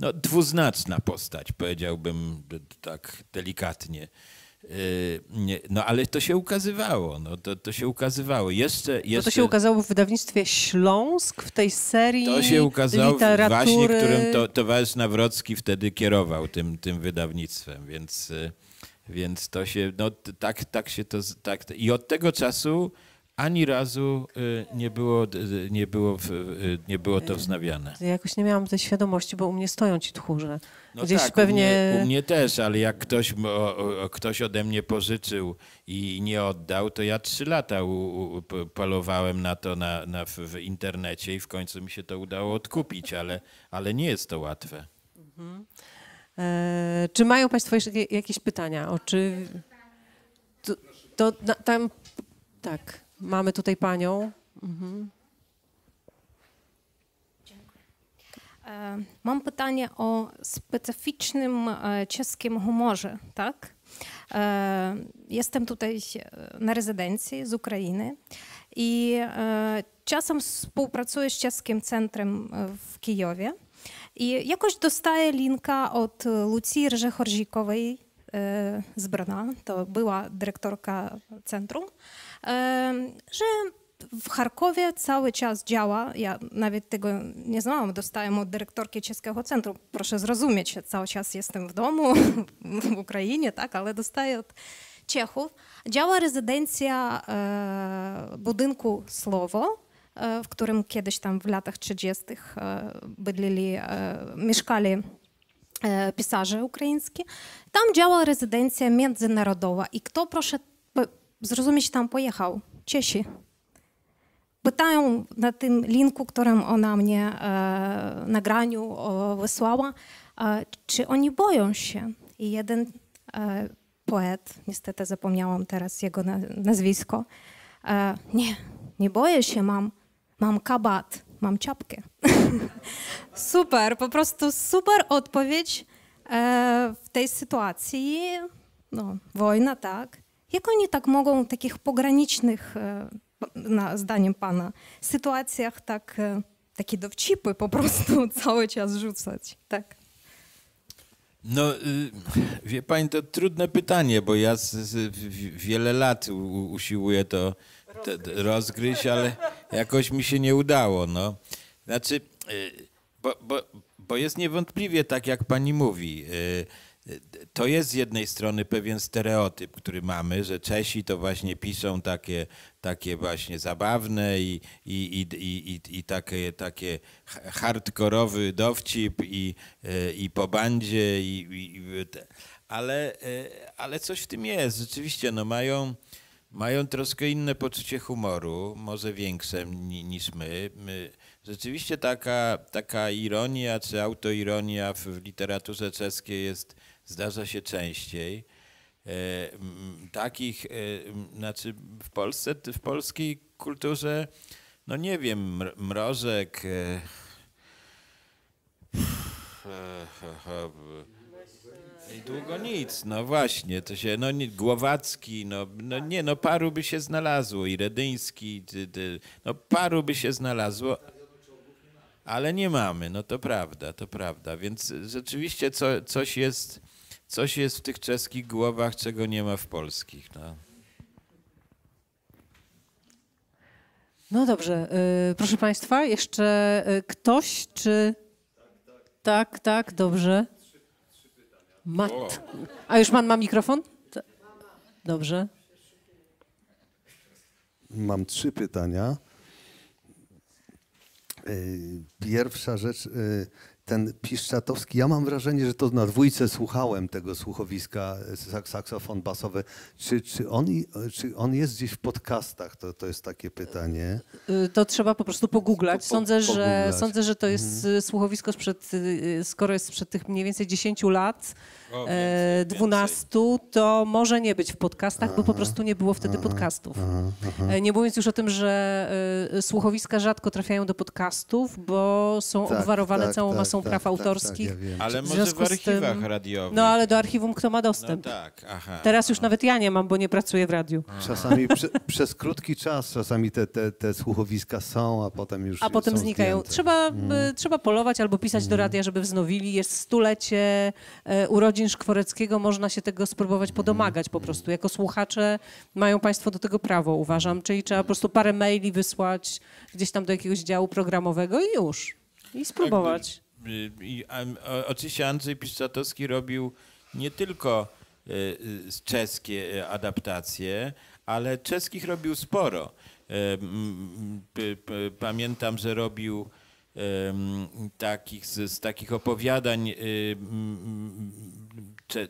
no, dwuznaczna postać, powiedziałbym tak delikatnie. Y, no ale to się ukazywało, no, to, to się ukazywało. Jeszcze, jeszcze... No, to się ukazało w wydawnictwie Śląsk, w tej serii To się ukazało literatury... właśnie, którym to, towarzysz Nawrocki wtedy kierował tym, tym wydawnictwem, więc, y, więc to się, no tak, tak się to... Tak, I od tego czasu ani razu y, nie było, nie było, y, nie było to y, wznawiane. Ja jakoś nie miałam tej świadomości, bo u mnie stoją ci tchórze. No Gdzieś tak, pewnie... u, mnie, u mnie też, ale jak ktoś, o, o, ktoś ode mnie pożyczył i nie oddał, to ja trzy lata u, u, polowałem na to na, na w, w, internecie i w końcu mi się to udało odkupić, ale, ale nie jest to łatwe. Mhm. E, czy mają Państwo jeszcze jakieś pytania? O, czy... To, to na, tam... Tak. Mamy tutaj panią. Mhm. E, mam pytanie o specyficznym e, czeskim humorze, tak? E, jestem tutaj na rezydencji z Ukrainy i czasem współpracuję z czeskim centrem w Kijowie i jakoś dostaję linka od Lucji Rzechorzikowej z Brna, to była dyrektorka centrum, że w Charkowie cały czas działa, ja nawet tego nie znałam, dostałem od dyrektorki Czeskiego Centrum, proszę zrozumieć, cały czas jestem w domu, w Ukrainie, tak, ale dostaję od Czechów, działa rezydencja e, budynku Słowo, e, w którym kiedyś tam w latach 30. E, bydlili, mieszkali pisarze ukraińskie. Tam działa rezydencja międzynarodowa i kto, proszę, zrozumieć, tam pojechał. Ciesi. Pytają na tym linku, którym ona mnie e, nagraniu o, wysłała, e, czy oni boją się. I jeden e, poet, niestety zapomniałam teraz jego na, nazwisko, e, nie, nie boję się, mam, mam kabat, mam czapkę. [LAUGHS] super, po prostu super odpowiedź e, w tej sytuacji. No, wojna, tak. Jak oni tak mogą takich pogranicznych, e, na, zdaniem pana, sytuacjach tak, e, takie dowcipy po prostu [LAUGHS] cały czas rzucać? Tak. No, y, wie pani, to trudne pytanie, bo ja z, z, wiele lat usiłuję to, to rozgryźć, ale jakoś mi się nie udało. No. Znaczy, y, bo, bo, bo jest niewątpliwie tak, jak pani mówi. Y, to jest z jednej strony pewien stereotyp, który mamy, że Czesi to właśnie piszą takie, takie właśnie zabawne i, i, i, i, i takie, takie hardkorowy dowcip i, e, i po bandzie, i, i, ale, e, ale coś w tym jest. Rzeczywiście, no mają, mają troszkę inne poczucie humoru, może większe niż my. my rzeczywiście taka, taka ironia czy autoironia w literaturze czeskiej jest zdarza się częściej. E, takich, e, znaczy w Polsce, w polskiej kulturze, no nie wiem, mrożek. E, I długo nic, no właśnie, to się, no nie, Głowacki, no, no nie, no paru by się znalazło, i Redyński, ty, ty, no paru by się znalazło, ale nie mamy, no to prawda, to prawda, więc rzeczywiście co, coś jest Coś jest w tych czeskich głowach, czego nie ma w polskich. No. No dobrze, y, proszę Państwa, jeszcze y, ktoś, czy. Tak, tak, dobrze. Mat. A już Pan ma mikrofon? Dobrze. Mam trzy pytania. Y, pierwsza rzecz, ten Piszczatowski, ja mam wrażenie, że to na dwójce słuchałem tego słuchowiska, e, saksofon basowy. Czy, czy, on, e, czy on jest gdzieś w podcastach? To, to jest takie pytanie. E, to trzeba po prostu pogooglać. Sądzę, po, po, Że, sądzę że to jest mhm. słuchowisko sprzed, skoro jest sprzed tych mniej więcej 10 lat, o, e, więcej, 12, więcej. to może nie być w podcastach, aha, bo po prostu nie było wtedy aha, podcastów. Aha, e, nie mówiąc już o tym, że y, słuchowiska rzadko trafiają do podcastów, bo są tak, obwarowane tak, całą tak, masą tak, praw tak, tak, autorskich. Ja ale może w, w archiwach tym, radiowych. No ale do archiwum kto ma dostęp? No tak, aha, Teraz już nawet ja nie mam, bo nie pracuję w radiu. Czasami prze, przez krótki czas czasami te, te, te słuchowiska są, a potem już A potem znikają. Trzeba, mm. trzeba polować albo pisać do radia, żeby wznowili. Jest stulecie, e, urodzin urodzin Szkworeckiego można się tego spróbować podomagać po prostu. Jako słuchacze mają Państwo do tego prawo, uważam. Czyli trzeba po prostu parę maili wysłać gdzieś tam do jakiegoś działu programowego i już. I spróbować. i, oczywiście Andrzej Piszczatowski robił nie tylko e, czeskie e, adaptacje, ale czeskich robił sporo. E, pamiętam, że robił takich, z, z takich opowiadań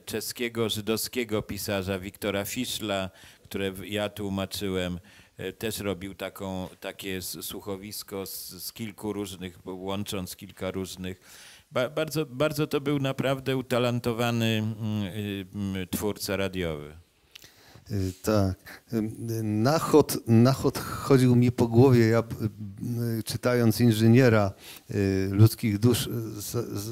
czeskiego, żydowskiego pisarza Wiktora Fischla, które ja tłumaczyłem, e, też robił taką, takie słuchowisko z, z kilku różnych, łącząc kilka różnych. Ba, bardzo, bardzo to był naprawdę utalentowany mm, y, twórca radiowy. Tak. Nachod, nachod chodził mi po głowie. Ja czytając inżyniera y, ludzkich dusz,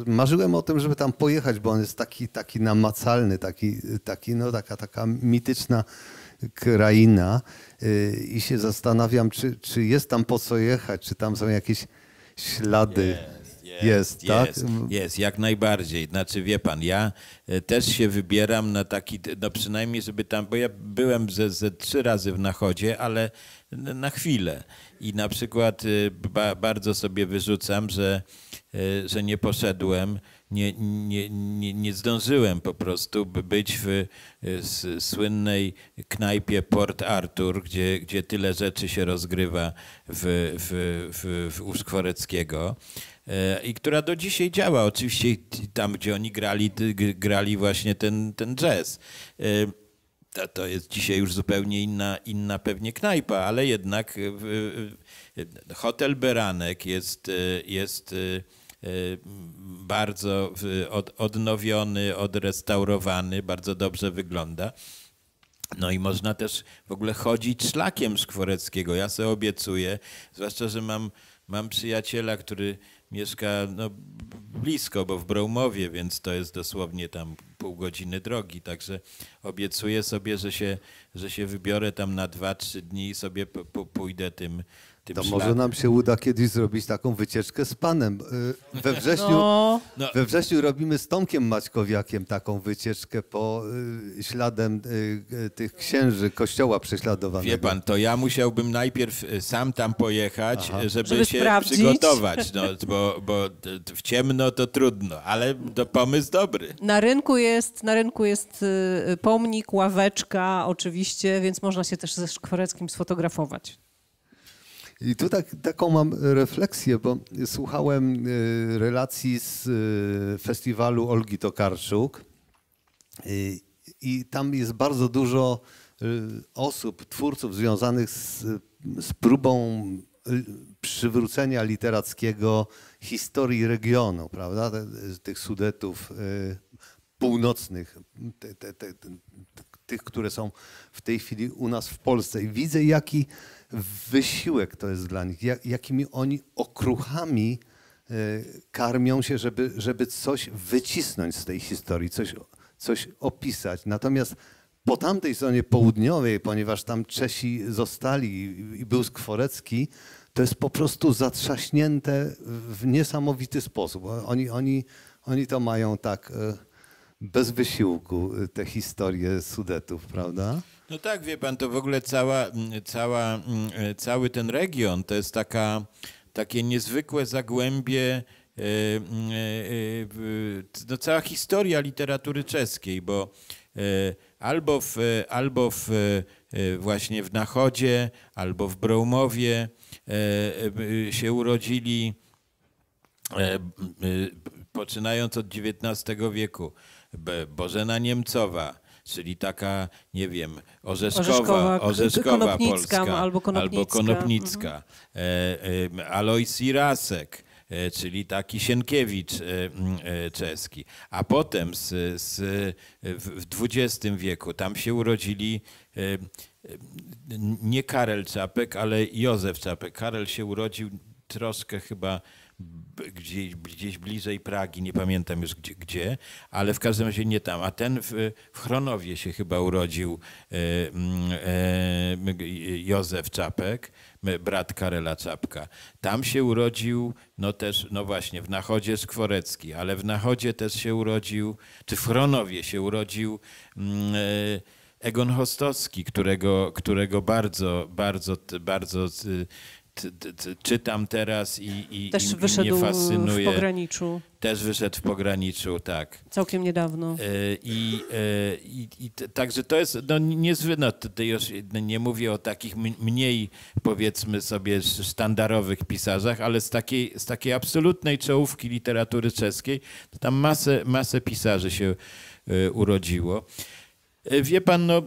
y, marzyłem o tym, żeby tam pojechać, bo on jest taki, taki namacalny, taki, taki, no, taka, taka mityczna kraina. Y, I się zastanawiam, czy, czy jest tam po co jechać, czy tam są jakieś ślady. Yes. Jest, tak? Jest, jak najbardziej. Znaczy, wie pan, ja e, też się wybieram na taki, no przynajmniej, żeby tam, bo ja byłem ze, ze trzy razy w Nachodzie, ale na chwilę. I na przykład e, ba, bardzo sobie wyrzucam, że, e, że nie poszedłem, nie, nie, nie, nie zdążyłem po prostu być w słynnej knajpie Port Arthur, gdzie, gdzie tyle rzeczy się rozgrywa w, w, w, w Uszkworeckiego i która do dzisiaj działa. Oczywiście tam, gdzie oni grali, grali właśnie ten, ten jazz. Y, to, to jest dzisiaj już zupełnie inna, inna pewnie knajpa, ale jednak y, y, hotel Beranek jest, jest bardzo odnowiony, odrestaurowany, bardzo dobrze wygląda. No i można też w ogóle chodzić szlakiem Skworeckiego. Ja sobie obiecuję, zwłaszcza, że mam, mam przyjaciela, który mieszka no, blisko, bo w Bromowie, więc to jest dosłownie tam pół godziny drogi. Także obiecuję sobie, że się, że się wybiorę tam na dwa, trzy dni i sobie pójdę tym tym To może nam się uda kiedyś zrobić taką wycieczkę z panem. E, we no. wrześniu, no. we wrześniu robimy z Tomkiem Maćkowiakiem taką wycieczkę po e, śladem e, tych księży kościoła prześladowanego. Wie pan, to ja musiałbym najpierw sam tam pojechać, żeby, żeby się sprawdzić. przygotować, no, bo, bo w ciemno to trudno, ale to pomysł dobry. Na rynku jest, na rynku jest y, pomnik, ławeczka oczywiście, więc można się też ze Szkworeckim sfotografować. I tu tak, taką mam refleksję, bo słuchałem y, relacji z y, festiwalu Olgi Tokarczuk y, i tam jest bardzo dużo osób, twórców związanych z, z próbą przywrócenia literackiego historii regionu, prawda? Tych Sudetów północnych, tych, które są w tej chwili u nas w Polsce. I widzę, jaki wysiłek to jest dla nich, jak, jakimi oni okruchami e, karmią się, żeby, żeby coś wycisnąć z tej historii, coś, coś opisać. Natomiast po tamtej stronie południowej, ponieważ tam Czesi zostali i był Skworecki, to jest po prostu zatrzaśnięte w niesamowity sposób. Oni, oni, oni to mają tak e, bez wysiłku y, te historie Sudetów, prawda? No tak, wie pan, to w ogóle cała, mm, cała, mm, e, cały ten region to jest taka, takie niezwykłe zagłębie, e, mm, e, no cała historia literatury czeskiej, bo albo w, albo w, właśnie w Nachodzie, albo w Brołmowie się urodzili, poczynając od XIX wieku. Bożena Niemcowa, czyli taka, nie wiem, orzeszkowa, orzeszkowa, orzeszkowa polska albo konopnicka, albo mhm. konopnicka. Mhm. Irasek e, czyli taki Sienkiewicz czeski. A potem z, z, w XX wieku tam się urodzili nie Karel Czapek, ale Józef Czapek. Karel się urodził troszkę chyba gdzieś, gdzieś bliżej Pragi, nie pamiętam już gdzie, gdzie, ale w każdym razie nie tam. A ten w, w Chronowie się chyba urodził e, mm, e, Józef Czapek, brat Karela Czapka. Tam się urodził, no też, no właśnie, w Nachodzie Skworecki, ale w Nachodzie też się urodził, czy w Chronowie się urodził mm, e, Egon Hostowski, którego, którego bardzo, bardzo, bardzo e, czytam teraz i, i, Też i, wyszedł mnie fascynuje. w pograniczu. Też wyszedł w pograniczu, tak. Całkiem niedawno. E, e, I, i, i także to jest no, niezwykle, no, już no, nie mówię o takich mniej powiedzmy sobie sztandarowych pisarzach, ale z takiej, z takiej absolutnej czołówki literatury czeskiej to tam masę, masę pisarzy się e, urodziło. Wie pan, no,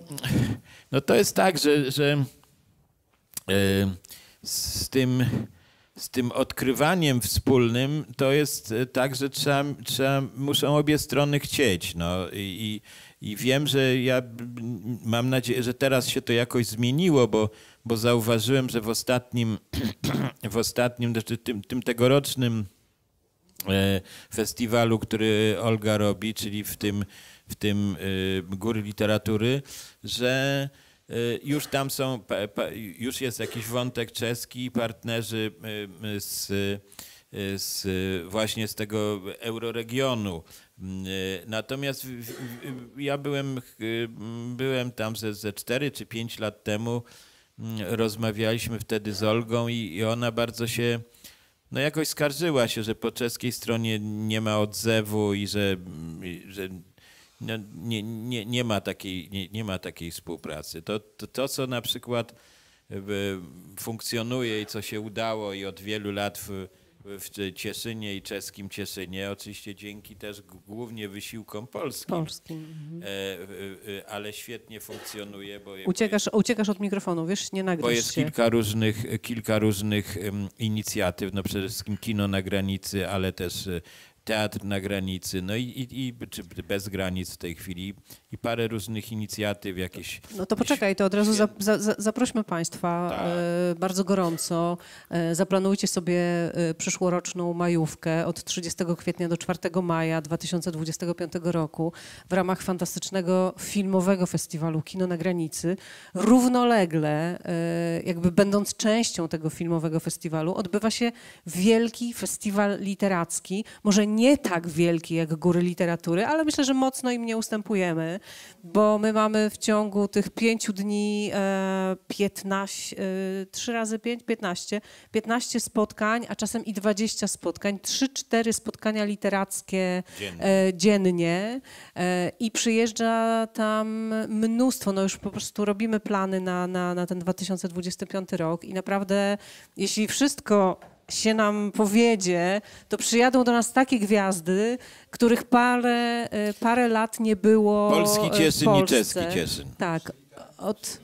no to jest tak, że, że yy, z tym, z tym odkrywaniem wspólnym, to jest e, tak, że trzeba, trzeba, muszą obie strony chcieć. No. I, i, I wiem, że ja mam nadzieję, że teraz się to jakoś zmieniło, bo, bo zauważyłem, że w ostatnim, [CLEARS THROAT] w ostatnim, znaczy tym, tym tegorocznym e, festiwalu, który Olga robi, czyli w tym, w tym y, Góry Literatury, że Y, już tam są, już jest jakiś wątek czeski, partnerzy y, y, z, z właśnie z tego euroregionu. Mm, natomiast ja byłem, byłem tam ze, ze 4 czy 5 lat temu, mm, rozmawialiśmy wtedy z Olgą i, i ona bardzo się no jakoś skarżyła się, że po czeskiej stronie nie ma odzewu i że, że no, nie, nie, nie, ma takiej, nie, nie ma takiej współpracy. To, to, to, co na przykład e, funkcjonuje i co się udało i od wielu lat w, w Cieszynie i czeskim Cieszynie, oczywiście dzięki też głównie wysiłkom polskim. polskim. E, mhm. E, ale świetnie funkcjonuje, bo... Uciekasz, bo jest, uciekasz od mikrofonu, wiesz, nie nagrywasz Bo jest się. kilka różnych, kilka różnych inicjatyw, no przede wszystkim kino na granicy, ale też Teatr na granicy, no i, i, i czy bez granic w tej chwili, i parę różnych inicjatyw jakieś. No to poczekaj, to od razu za, za, zaprośmy Państwa tak. E, bardzo gorąco. E, zaplanujcie sobie e, przyszłoroczną majówkę od 30 kwietnia do 4 maja 2025 roku w ramach fantastycznego filmowego festiwalu Kino na granicy. Równolegle, jakby będąc częścią tego filmowego festiwalu, odbywa się wielki festiwal literacki, może nie tak wielki jak góry literatury, ale myślę, że mocno im nie ustępujemy, bo my mamy w ciągu tych pięciu dni 15, e, 3 e, razy 5, 15, 15 spotkań, a czasem i 20 spotkań, 3-4 spotkania literackie e, dziennie. dziennie. I przyjeżdża tam mnóstwo, no już po prostu robimy plany na, na, na ten 2025 rok i naprawdę, jeśli wszystko się nam powiedzie, to przyjadą do nas takie gwiazdy, których parę, e, parę lat nie było e, Polski Ciesyn w i czeski Ciesyn. Tak. Od...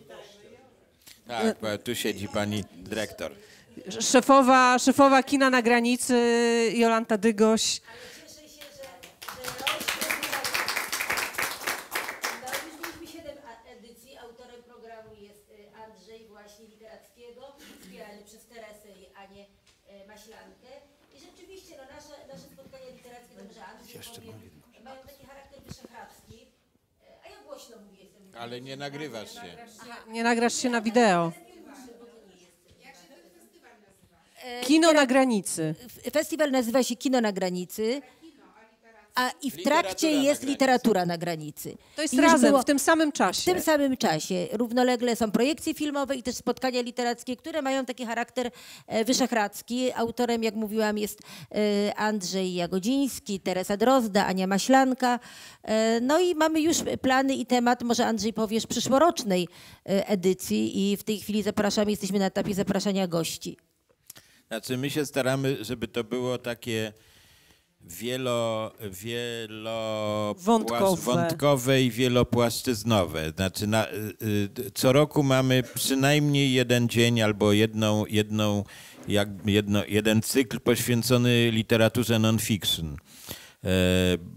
Tak, tu siedzi pani dyrektor. Szefowa, szefowa kina na granicy, Jolanta Dygoś. Ale cieszę się, że, że... ale nie nagrywasz się. Nie nagrasz się na wideo. E, Kino na granicy. Festiwal nazywa się Kino na granicy a i w trakcie literatura jest literatura na granicy. To jest I razem, było, w tym samym czasie. W tym samym czasie. Równolegle są projekcje filmowe i też spotkania literackie, które mają taki charakter e, wyszehradzki. Autorem, jak mówiłam, jest e, Andrzej Jagodziński, Teresa Drozda, Ania Maślanka. E, no i mamy już plany i temat, może Andrzej powiesz, przyszłorocznej edycji i w tej chwili zapraszamy, jesteśmy na etapie zapraszania gości. Znaczy my się staramy, żeby to było takie wielo, wielowątkowe wątkowe i wielopłaszczyznowe. Znaczy na, y, y, co roku mamy przynajmniej jeden dzień albo jedną, jedną, jak, jedno, jeden cykl poświęcony literaturze non-fiction. E,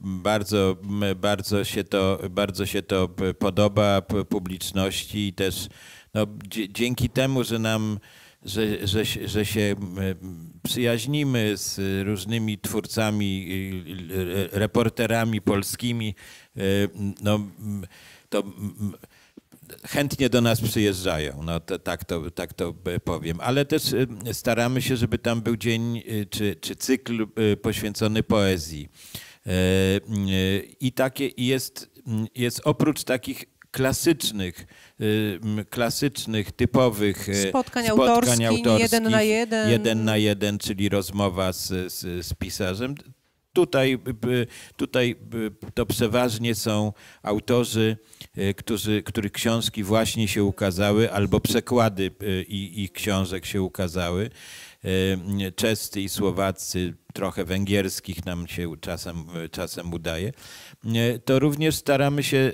bardzo, bardzo, się to, bardzo się to podoba publiczności i też no, dzięki temu, że nam że, że, że się przyjaźnimy z różnymi twórcami, reporterami polskimi, e, no, to chętnie do nas przyjeżdżają, no to, tak, to, tak to powiem. Ale też e, staramy się, żeby tam był dzień e, czy, czy cykl poświęcony poezji. I takie jest, jest oprócz takich klasycznych, klasycznych, typowych e, spotkań, spotkań autorskich, autorskich, jeden na jeden. Jeden na jeden, czyli rozmowa z, z, z pisarzem. Tutaj, tutaj to przeważnie są autorzy, e, którzy, których książki właśnie się ukazały, albo przekłady e, ich, książek się ukazały. Czescy i Słowacy, trochę węgierskich nam się czasem, czasem udaje, to również staramy się,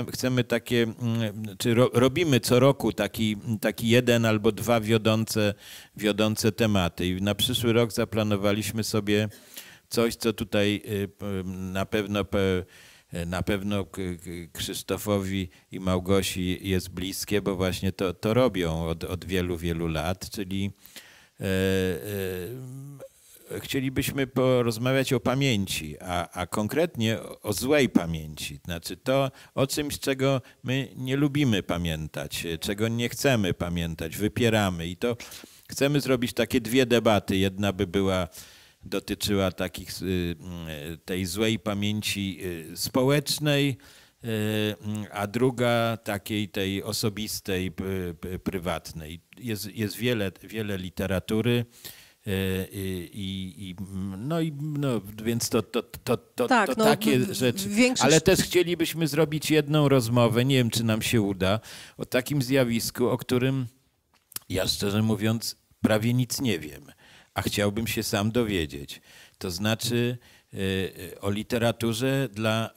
y, chcemy takie, mm, czy robimy co roku taki, taki jeden albo dwa wiodące, wiodące tematy. I na przyszły rok zaplanowaliśmy sobie coś, co tutaj y, na pewno na pewno Krzysztofowi i Małgosi jest bliskie, bo właśnie to, to robią od, od wielu, wielu lat, czyli e, e, chcielibyśmy porozmawiać o pamięci, a, a konkretnie o złej pamięci. Znaczy to o czymś, czego my nie lubimy pamiętać, czego nie chcemy pamiętać, wypieramy. I to chcemy zrobić takie dwie debaty. Jedna by była dotyczyła takich, y, y, tej złej pamięci y, społecznej, a druga takiej tej osobistej, prywatnej. Jest, jest wiele, wiele literatury. E, I, i, no i no, więc to, to, to, to, tak, to no, takie no, rzeczy. Większość... Ale też chcielibyśmy zrobić jedną rozmowę, nie wiem czy nam się uda, o takim zjawisku, o którym ja szczerze mówiąc prawie nic nie wiem, a chciałbym się sam dowiedzieć. To znaczy e, e, o literaturze dla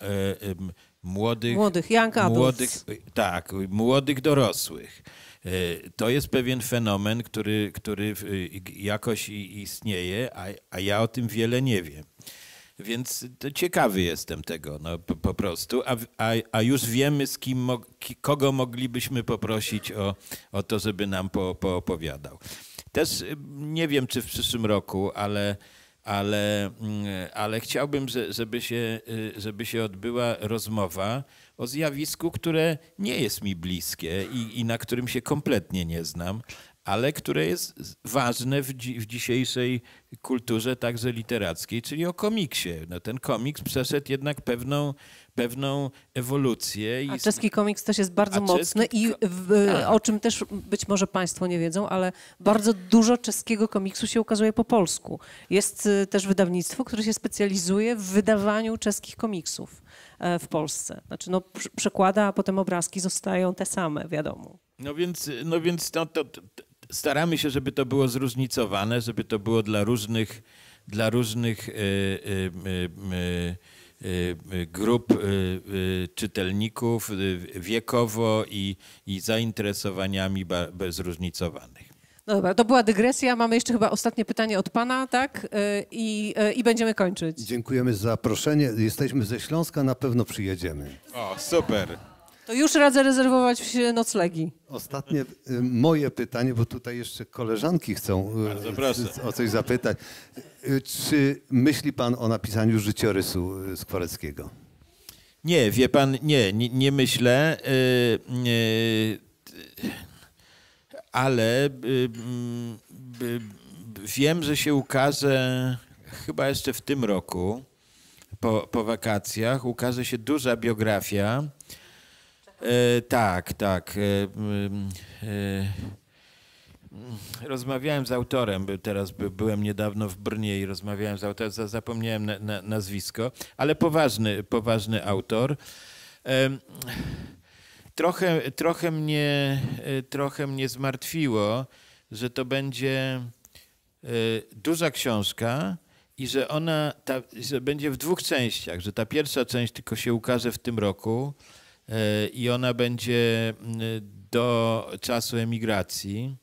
młodych. Młodych, young Młodych, tak, młodych dorosłych. E, to jest pewien fenomen, który, który y, jakoś istnieje, a, a ja o tym wiele nie wiem. Więc ciekawy jestem tego no, po, po prostu, a, a, a, już wiemy, z kim, kogo moglibyśmy poprosić o, o to, żeby nam po, poopowiadał. Też y, nie wiem, czy w przyszłym roku, ale, ale, mm, ale chciałbym, żeby się, y, żeby się odbyła rozmowa o zjawisku, które nie jest mi bliskie i, i na którym się kompletnie nie znam, ale które jest ważne w, dzi w, dzisiejszej kulturze, także literackiej, czyli o komiksie. No, ten komiks przeszedł jednak pewną, pewną ewolucję. A czeski komiks też jest bardzo mocny czeski... i w, tak. o czym też być może Państwo nie wiedzą, ale bardzo dużo czeskiego komiksu się ukazuje po polsku. Jest y, też wydawnictwo, które się specjalizuje w wydawaniu czeskich komiksów. E, w Polsce. Znaczy, no, przekłada, a potem obrazki zostają te same, wiadomo. No więc, no więc to, to, staramy się, żeby to było zróżnicowane, żeby to było dla różnych, dla różnych y, y, y, grup e, e, czytelników wiekowo i, i zainteresowaniami zróżnicowanych. No dobra, to była dygresja. Mamy jeszcze chyba ostatnie pytanie od pana, tak? Y, I, y, i będziemy kończyć. Dziękujemy za zaproszenie. Jesteśmy ze Śląska, na pewno przyjedziemy. O, super. To już radzę rezerwować noclegi. Ostatnie y, moje pytanie, bo tutaj jeszcze koleżanki chcą o coś zapytać. Czy myśli pan o napisaniu życiorysu Skwareckiego? Nie, wie pan, nie, nie, nie myślę. Yy, yy ale y, y, y, wiem, że się ukaże chyba jeszcze w tym roku, po, po wakacjach, ukaże się duża biografia. E, tak, tak. E, e, rozmawiałem z autorem, teraz byłem niedawno w Brnie i rozmawiałem z autorem, zapomniałem na, na, nazwisko, ale poważny, poważny autor. E, trochę, trochę, mnie, e, trochę mnie zmartwiło, że to będzie e, duża książka i że ona ta, że będzie w dwóch częściach, że ta pierwsza część tylko się ukaże w tym roku e, i ona będzie do czasu emigracji,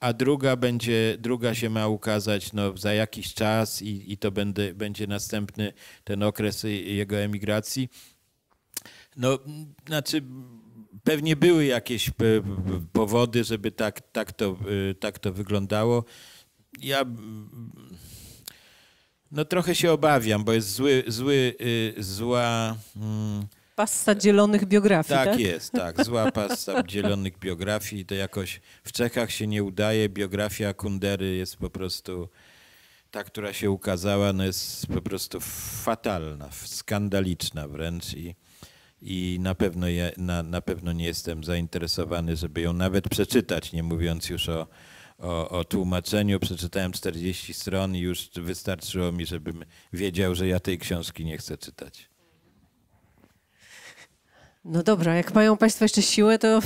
a druga będzie, druga się ma ukazać no, za jakiś czas i, i to będzie, będzie następny ten okres jego emigracji. No, znaczy Pewnie były jakieś e, powody, żeby tak, tak, to, e, tak to wyglądało. Ja no trochę się obawiam, bo jest zły, zły e, zła... Mm, pasta dzielonych biografii, tak? Tak jest, tak. Zła pasta [LAUGHS] dzielonych biografii. To jakoś w Czechach się nie udaje. Biografia Kundery jest po prostu... Ta, która się ukazała, no jest po prostu fatalna, skandaliczna wręcz i i na pewno, ja, na, na pewno nie jestem zainteresowany, żeby ją nawet przeczytać, nie mówiąc już o, o, o, tłumaczeniu. Przeczytałem 40 stron i już wystarczyło mi, żebym wiedział, że ja tej książki nie chcę czytać. No dobra, jak mają Państwo jeszcze siłę, to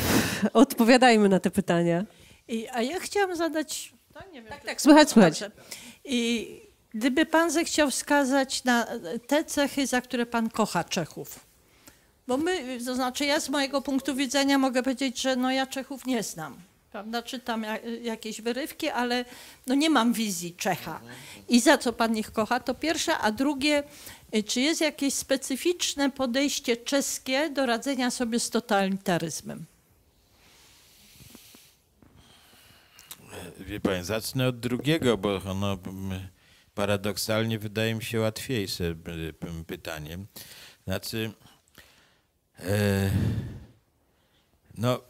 odpowiadajmy na te pytania. I, a ja chciałam zadać. To nie wiem, tak, tak, słychać, słychać. I gdyby Pan zechciał wskazać na te cechy, za które Pan kocha Czechów, bo my, to znaczy ja z mojego punktu widzenia mogę powiedzieć, że no ja Czechów nie znam. Prawda? Czytam jakieś wyrywki, ale no nie mam wizji Czecha. I za co pan ich kocha, to pierwsze. A drugie, y, czy jest jakieś specyficzne podejście czeskie do radzenia sobie z totalitaryzmem? Wie pan, zacznę od drugiego, bo ono paradoksalnie wydaje mi się łatwiejsze pytanie. Znaczy, E, no.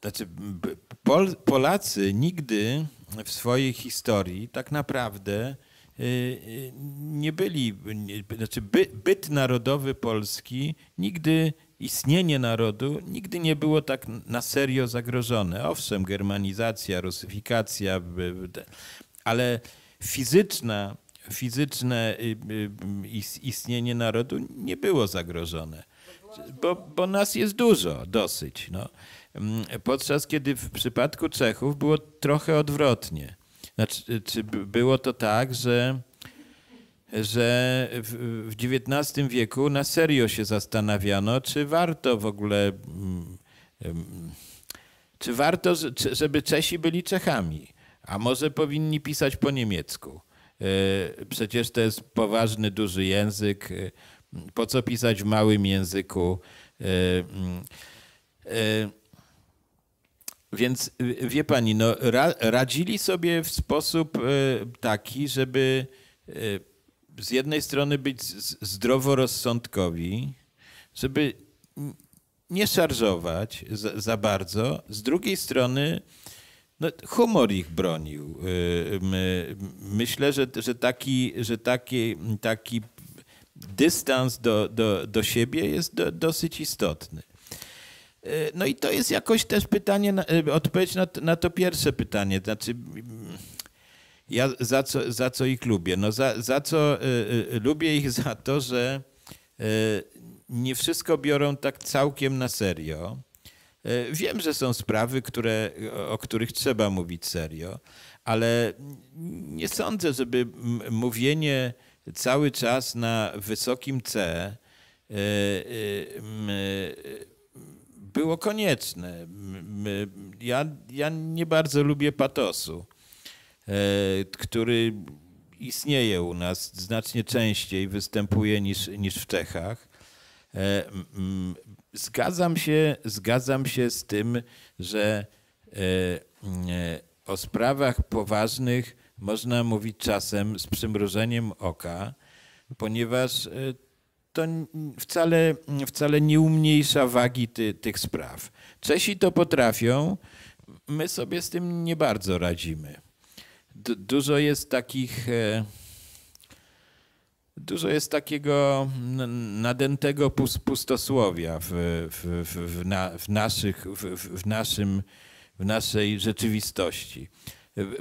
Znaczy, Pol Polacy nigdy w swojej historii tak naprawdę e, e, nie byli, znaczy by, byt narodowy Polski nigdy, istnienie narodu nigdy nie było tak na serio zagrożone. Owszem, germanizacja, rusyfikacja, ale fizyczne, fizyczne y, y, y, istnienie narodu nie było zagrożone, bo, bo nas jest dużo, dosyć. No. Mm, podczas kiedy w przypadku Czechów było trochę odwrotnie. Znaczy, czy było to tak, że, że w, XIX wieku na serio się zastanawiano, czy warto w ogóle, mm, czy warto, żeby Czesi byli Czechami. A może powinni pisać po niemiecku? E, przecież to jest poważny, duży język. E, po co pisać w małym języku? E, mm, więc wie pani, no, radzili sobie w sposób taki, żeby z jednej strony być zdroworozsądkowi, żeby nie szarżować za, za bardzo, z drugiej strony no, humor ich bronił. Y, myślę, że, że, taki, że taki, taki dystans do, do, do siebie jest do, dosyć istotny. Y, no i to jest jakoś też pytanie, y, odpowiedź na, na to pierwsze pytanie. Znaczy, ja za co, za co ich lubię? No za, za co lubię ich za to, że nie wszystko biorą tak całkiem na serio E, wiem, że są sprawy, które, o których trzeba mówić serio, ale nie sądzę, żeby mówienie cały czas na wysokim C e, e, było konieczne. Ja, ja nie bardzo lubię patosu, który istnieje u nas, znacznie częściej występuje niż, niż w Czechach. Zgadzam się, zgadzam się z tym, że e, e, o sprawach poważnych można mówić czasem z przymrużeniem oka, ponieważ e, to wcale, wcale nie umniejsza wagi ty, tych spraw. Czesi to potrafią, my sobie z tym nie bardzo radzimy. dużo jest takich. Dużo jest takiego nadętego pustosłowia w, w, w, na, w naszych, w, naszym, w naszej rzeczywistości.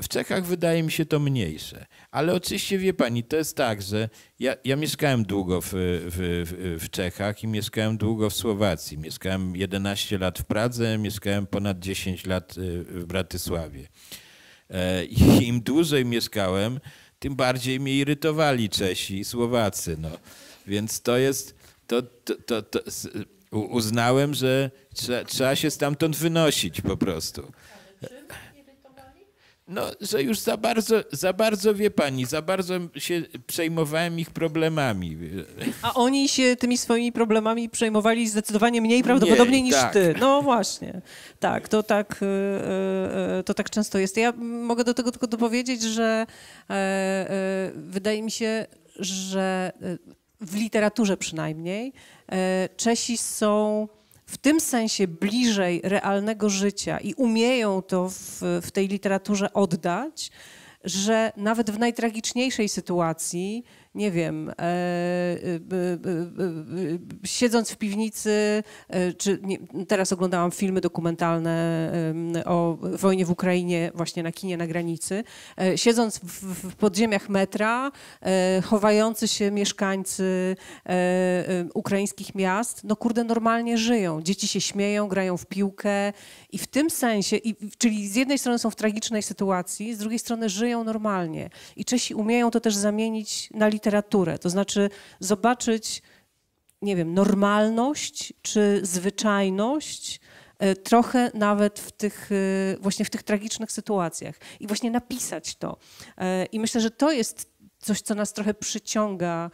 W Czechach wydaje mi się to mniejsze. Ale oczywiście wie pani, to jest tak, że ja, ja mieszkałem długo w, w, w, Czechach i mieszkałem długo w Słowacji. Mieszkałem 11 lat w Pradze, mieszkałem ponad 10 lat y, w Bratysławie. E, I im dłużej mieszkałem, tym bardziej mnie irytowali Czesi i Słowacy. No. Więc to jest, to, to, to, to uznałem, że trzeba, trzeba się stamtąd wynosić po prostu no, że już za bardzo, za bardzo wie pani, za bardzo się przejmowałem ich problemami. A oni się tymi swoimi problemami przejmowali zdecydowanie mniej prawdopodobnie niż tak. ty. No właśnie. Tak, to tak, e, e, to tak często jest. Ja mogę do tego tylko dopowiedzieć, że e, wydaje mi się, że w literaturze przynajmniej Czesi są w tym sensie bliżej realnego życia i umieją to w, w tej literaturze oddać, że nawet w najtragiczniejszej sytuacji nie wiem, e, e, e, siedząc w piwnicy, czy teraz oglądałam filmy dokumentalne o wojnie w Ukrainie, właśnie na kinie na granicy, siedząc w podziemiach metra, chowający się mieszkańcy ukraińskich miast, no kurde, normalnie żyją. Dzieci się śmieją, grają w piłkę i w tym sensie, i, czyli z jednej strony są w tragicznej sytuacji, z drugiej strony żyją normalnie. I Czesi umieją to też zamienić na literaturę literaturę, to znaczy zobaczyć, nie wiem, normalność czy zwyczajność, e, trochę nawet w tych, e, właśnie w tych tragicznych sytuacjach i właśnie napisać to. E, I myślę, że to jest coś, co nas trochę przyciąga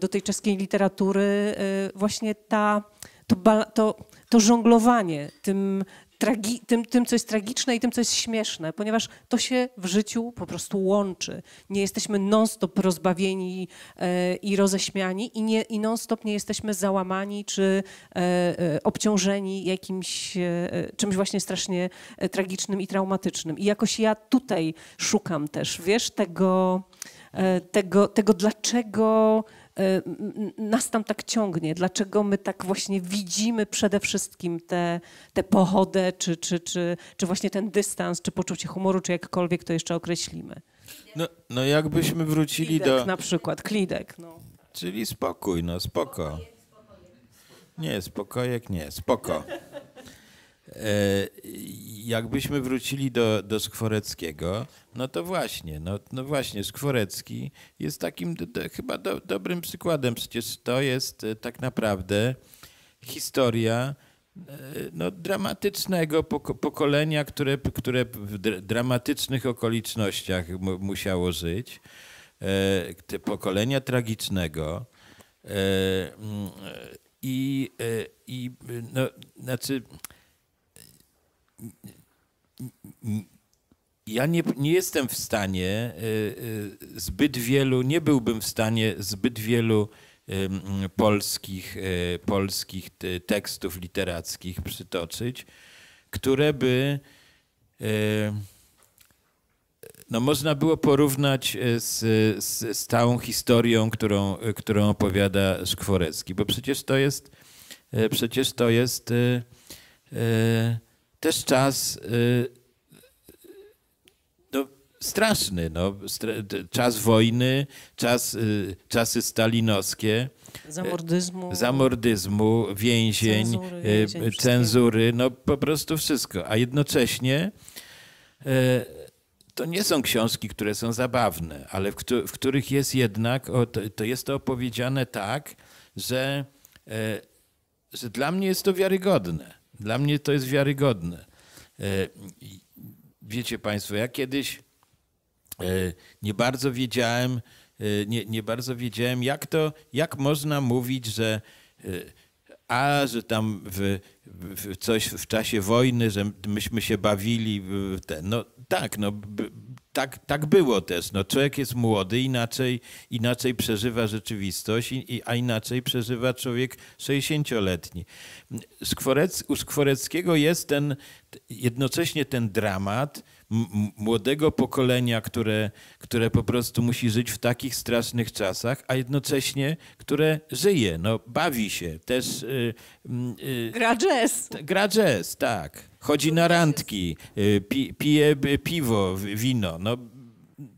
do tej czeskiej literatury, właśnie ta, to, to, to żonglowanie tym, tragi- tym, tym, co jest tragiczne i tym, co jest śmieszne, ponieważ to się w życiu po prostu łączy. Nie jesteśmy non-stop rozbawieni e, i roześmiani i, nie, i non-stop nie jesteśmy załamani czy e, e, obciążeni jakimś czymś właśnie strasznie tragicznym i traumatycznym. I jakoś ja tutaj szukam też, wiesz, tego, tego, tego dlaczego Y, nas tam tak ciągnie? Dlaczego my tak właśnie widzimy przede wszystkim tę te, te pochodę, czy, czy, czy, czy właśnie ten dystans, czy poczucie humoru, czy jakkolwiek to jeszcze określimy? No, no jakbyśmy wrócili klidek do... na przykład, klidek. No. Czyli spokój, no spoko. Nie, spokojek nie, spoko. E, jakbyśmy wrócili do, do Skworeckiego, no to właśnie, no, no właśnie, Skworecki jest takim do, do, chyba dobrym przykładem. Przecież to jest e, tak naprawdę historia e, no, dramatycznego pokolenia, które, które w dramatycznych okolicznościach musiało żyć. E, pokolenia tragicznego. I, i no, znaczy ja nie, nie jestem w stanie y, y, zbyt wielu, nie byłbym w stanie zbyt wielu polskich, y, polskich tekstów literackich przytoczyć, które by no można było porównać z, z, z całą historią, którą, którą opowiada Szkworecki, bo przecież to jest przecież to jest też czas y, no, straszny. No, czas wojny, czas, y, czasy stalinowskie. Zamordyzmu. Y, zamordyzmu, więzień, cenzury, więzień, cenzury no po prostu wszystko. A jednocześnie to nie są książki, które są zabawne, ale w, których jest jednak, to, to, jest to opowiedziane tak, że, e, że dla mnie jest to wiarygodne. Dla mnie to jest wiarygodne. E, wiecie Państwo, ja kiedyś e, nie bardzo wiedziałem, e, nie, nie bardzo wiedziałem, jak to, jak można mówić, że a, że tam w, w coś w czasie wojny, że myśmy się bawili, ten, no tak, no tak, tak było też. No, człowiek jest młody, inaczej, inaczej przeżywa rzeczywistość, a inaczej przeżywa człowiek 60-letni. Skworec, u Skworeckiego jest ten, jednocześnie ten dramat młodego pokolenia, które, które po prostu musi żyć w takich strasznych czasach, a jednocześnie, które żyje, no, bawi się, też... Yy, yy, gra jazz. Gra jazz, tak chodzi na randki, y, pi, pije piwo, wino. No,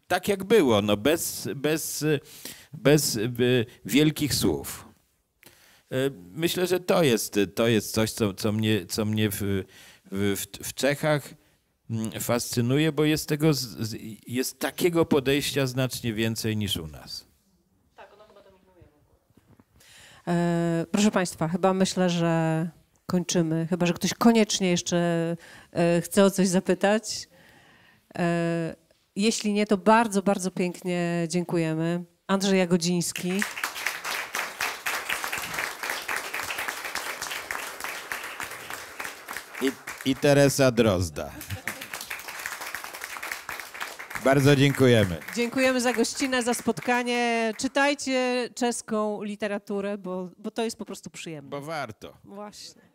tak jak było, no bez, bez, bez y, wielkich słów. Y, myślę, że to jest, to jest coś, co, co mnie, co mnie w, w, w Czechach mm, fascynuje, bo jest, tego, jest takiego podejścia znacznie więcej niż u nas. Tak, ono chyba dominuje. E, proszę Państwa, chyba myślę, że kończymy. Chyba, że ktoś koniecznie jeszcze e, chce o coś zapytać. E, jeśli nie, to bardzo, bardzo pięknie dziękujemy. Andrzej Jagodziński. I, i Teresa Drozda. Bardzo dziękujemy. Dziękujemy za gościnę, za spotkanie. Czytajcie czeską literaturę, bo, bo to jest po prostu przyjemne. Bo warto. Właśnie.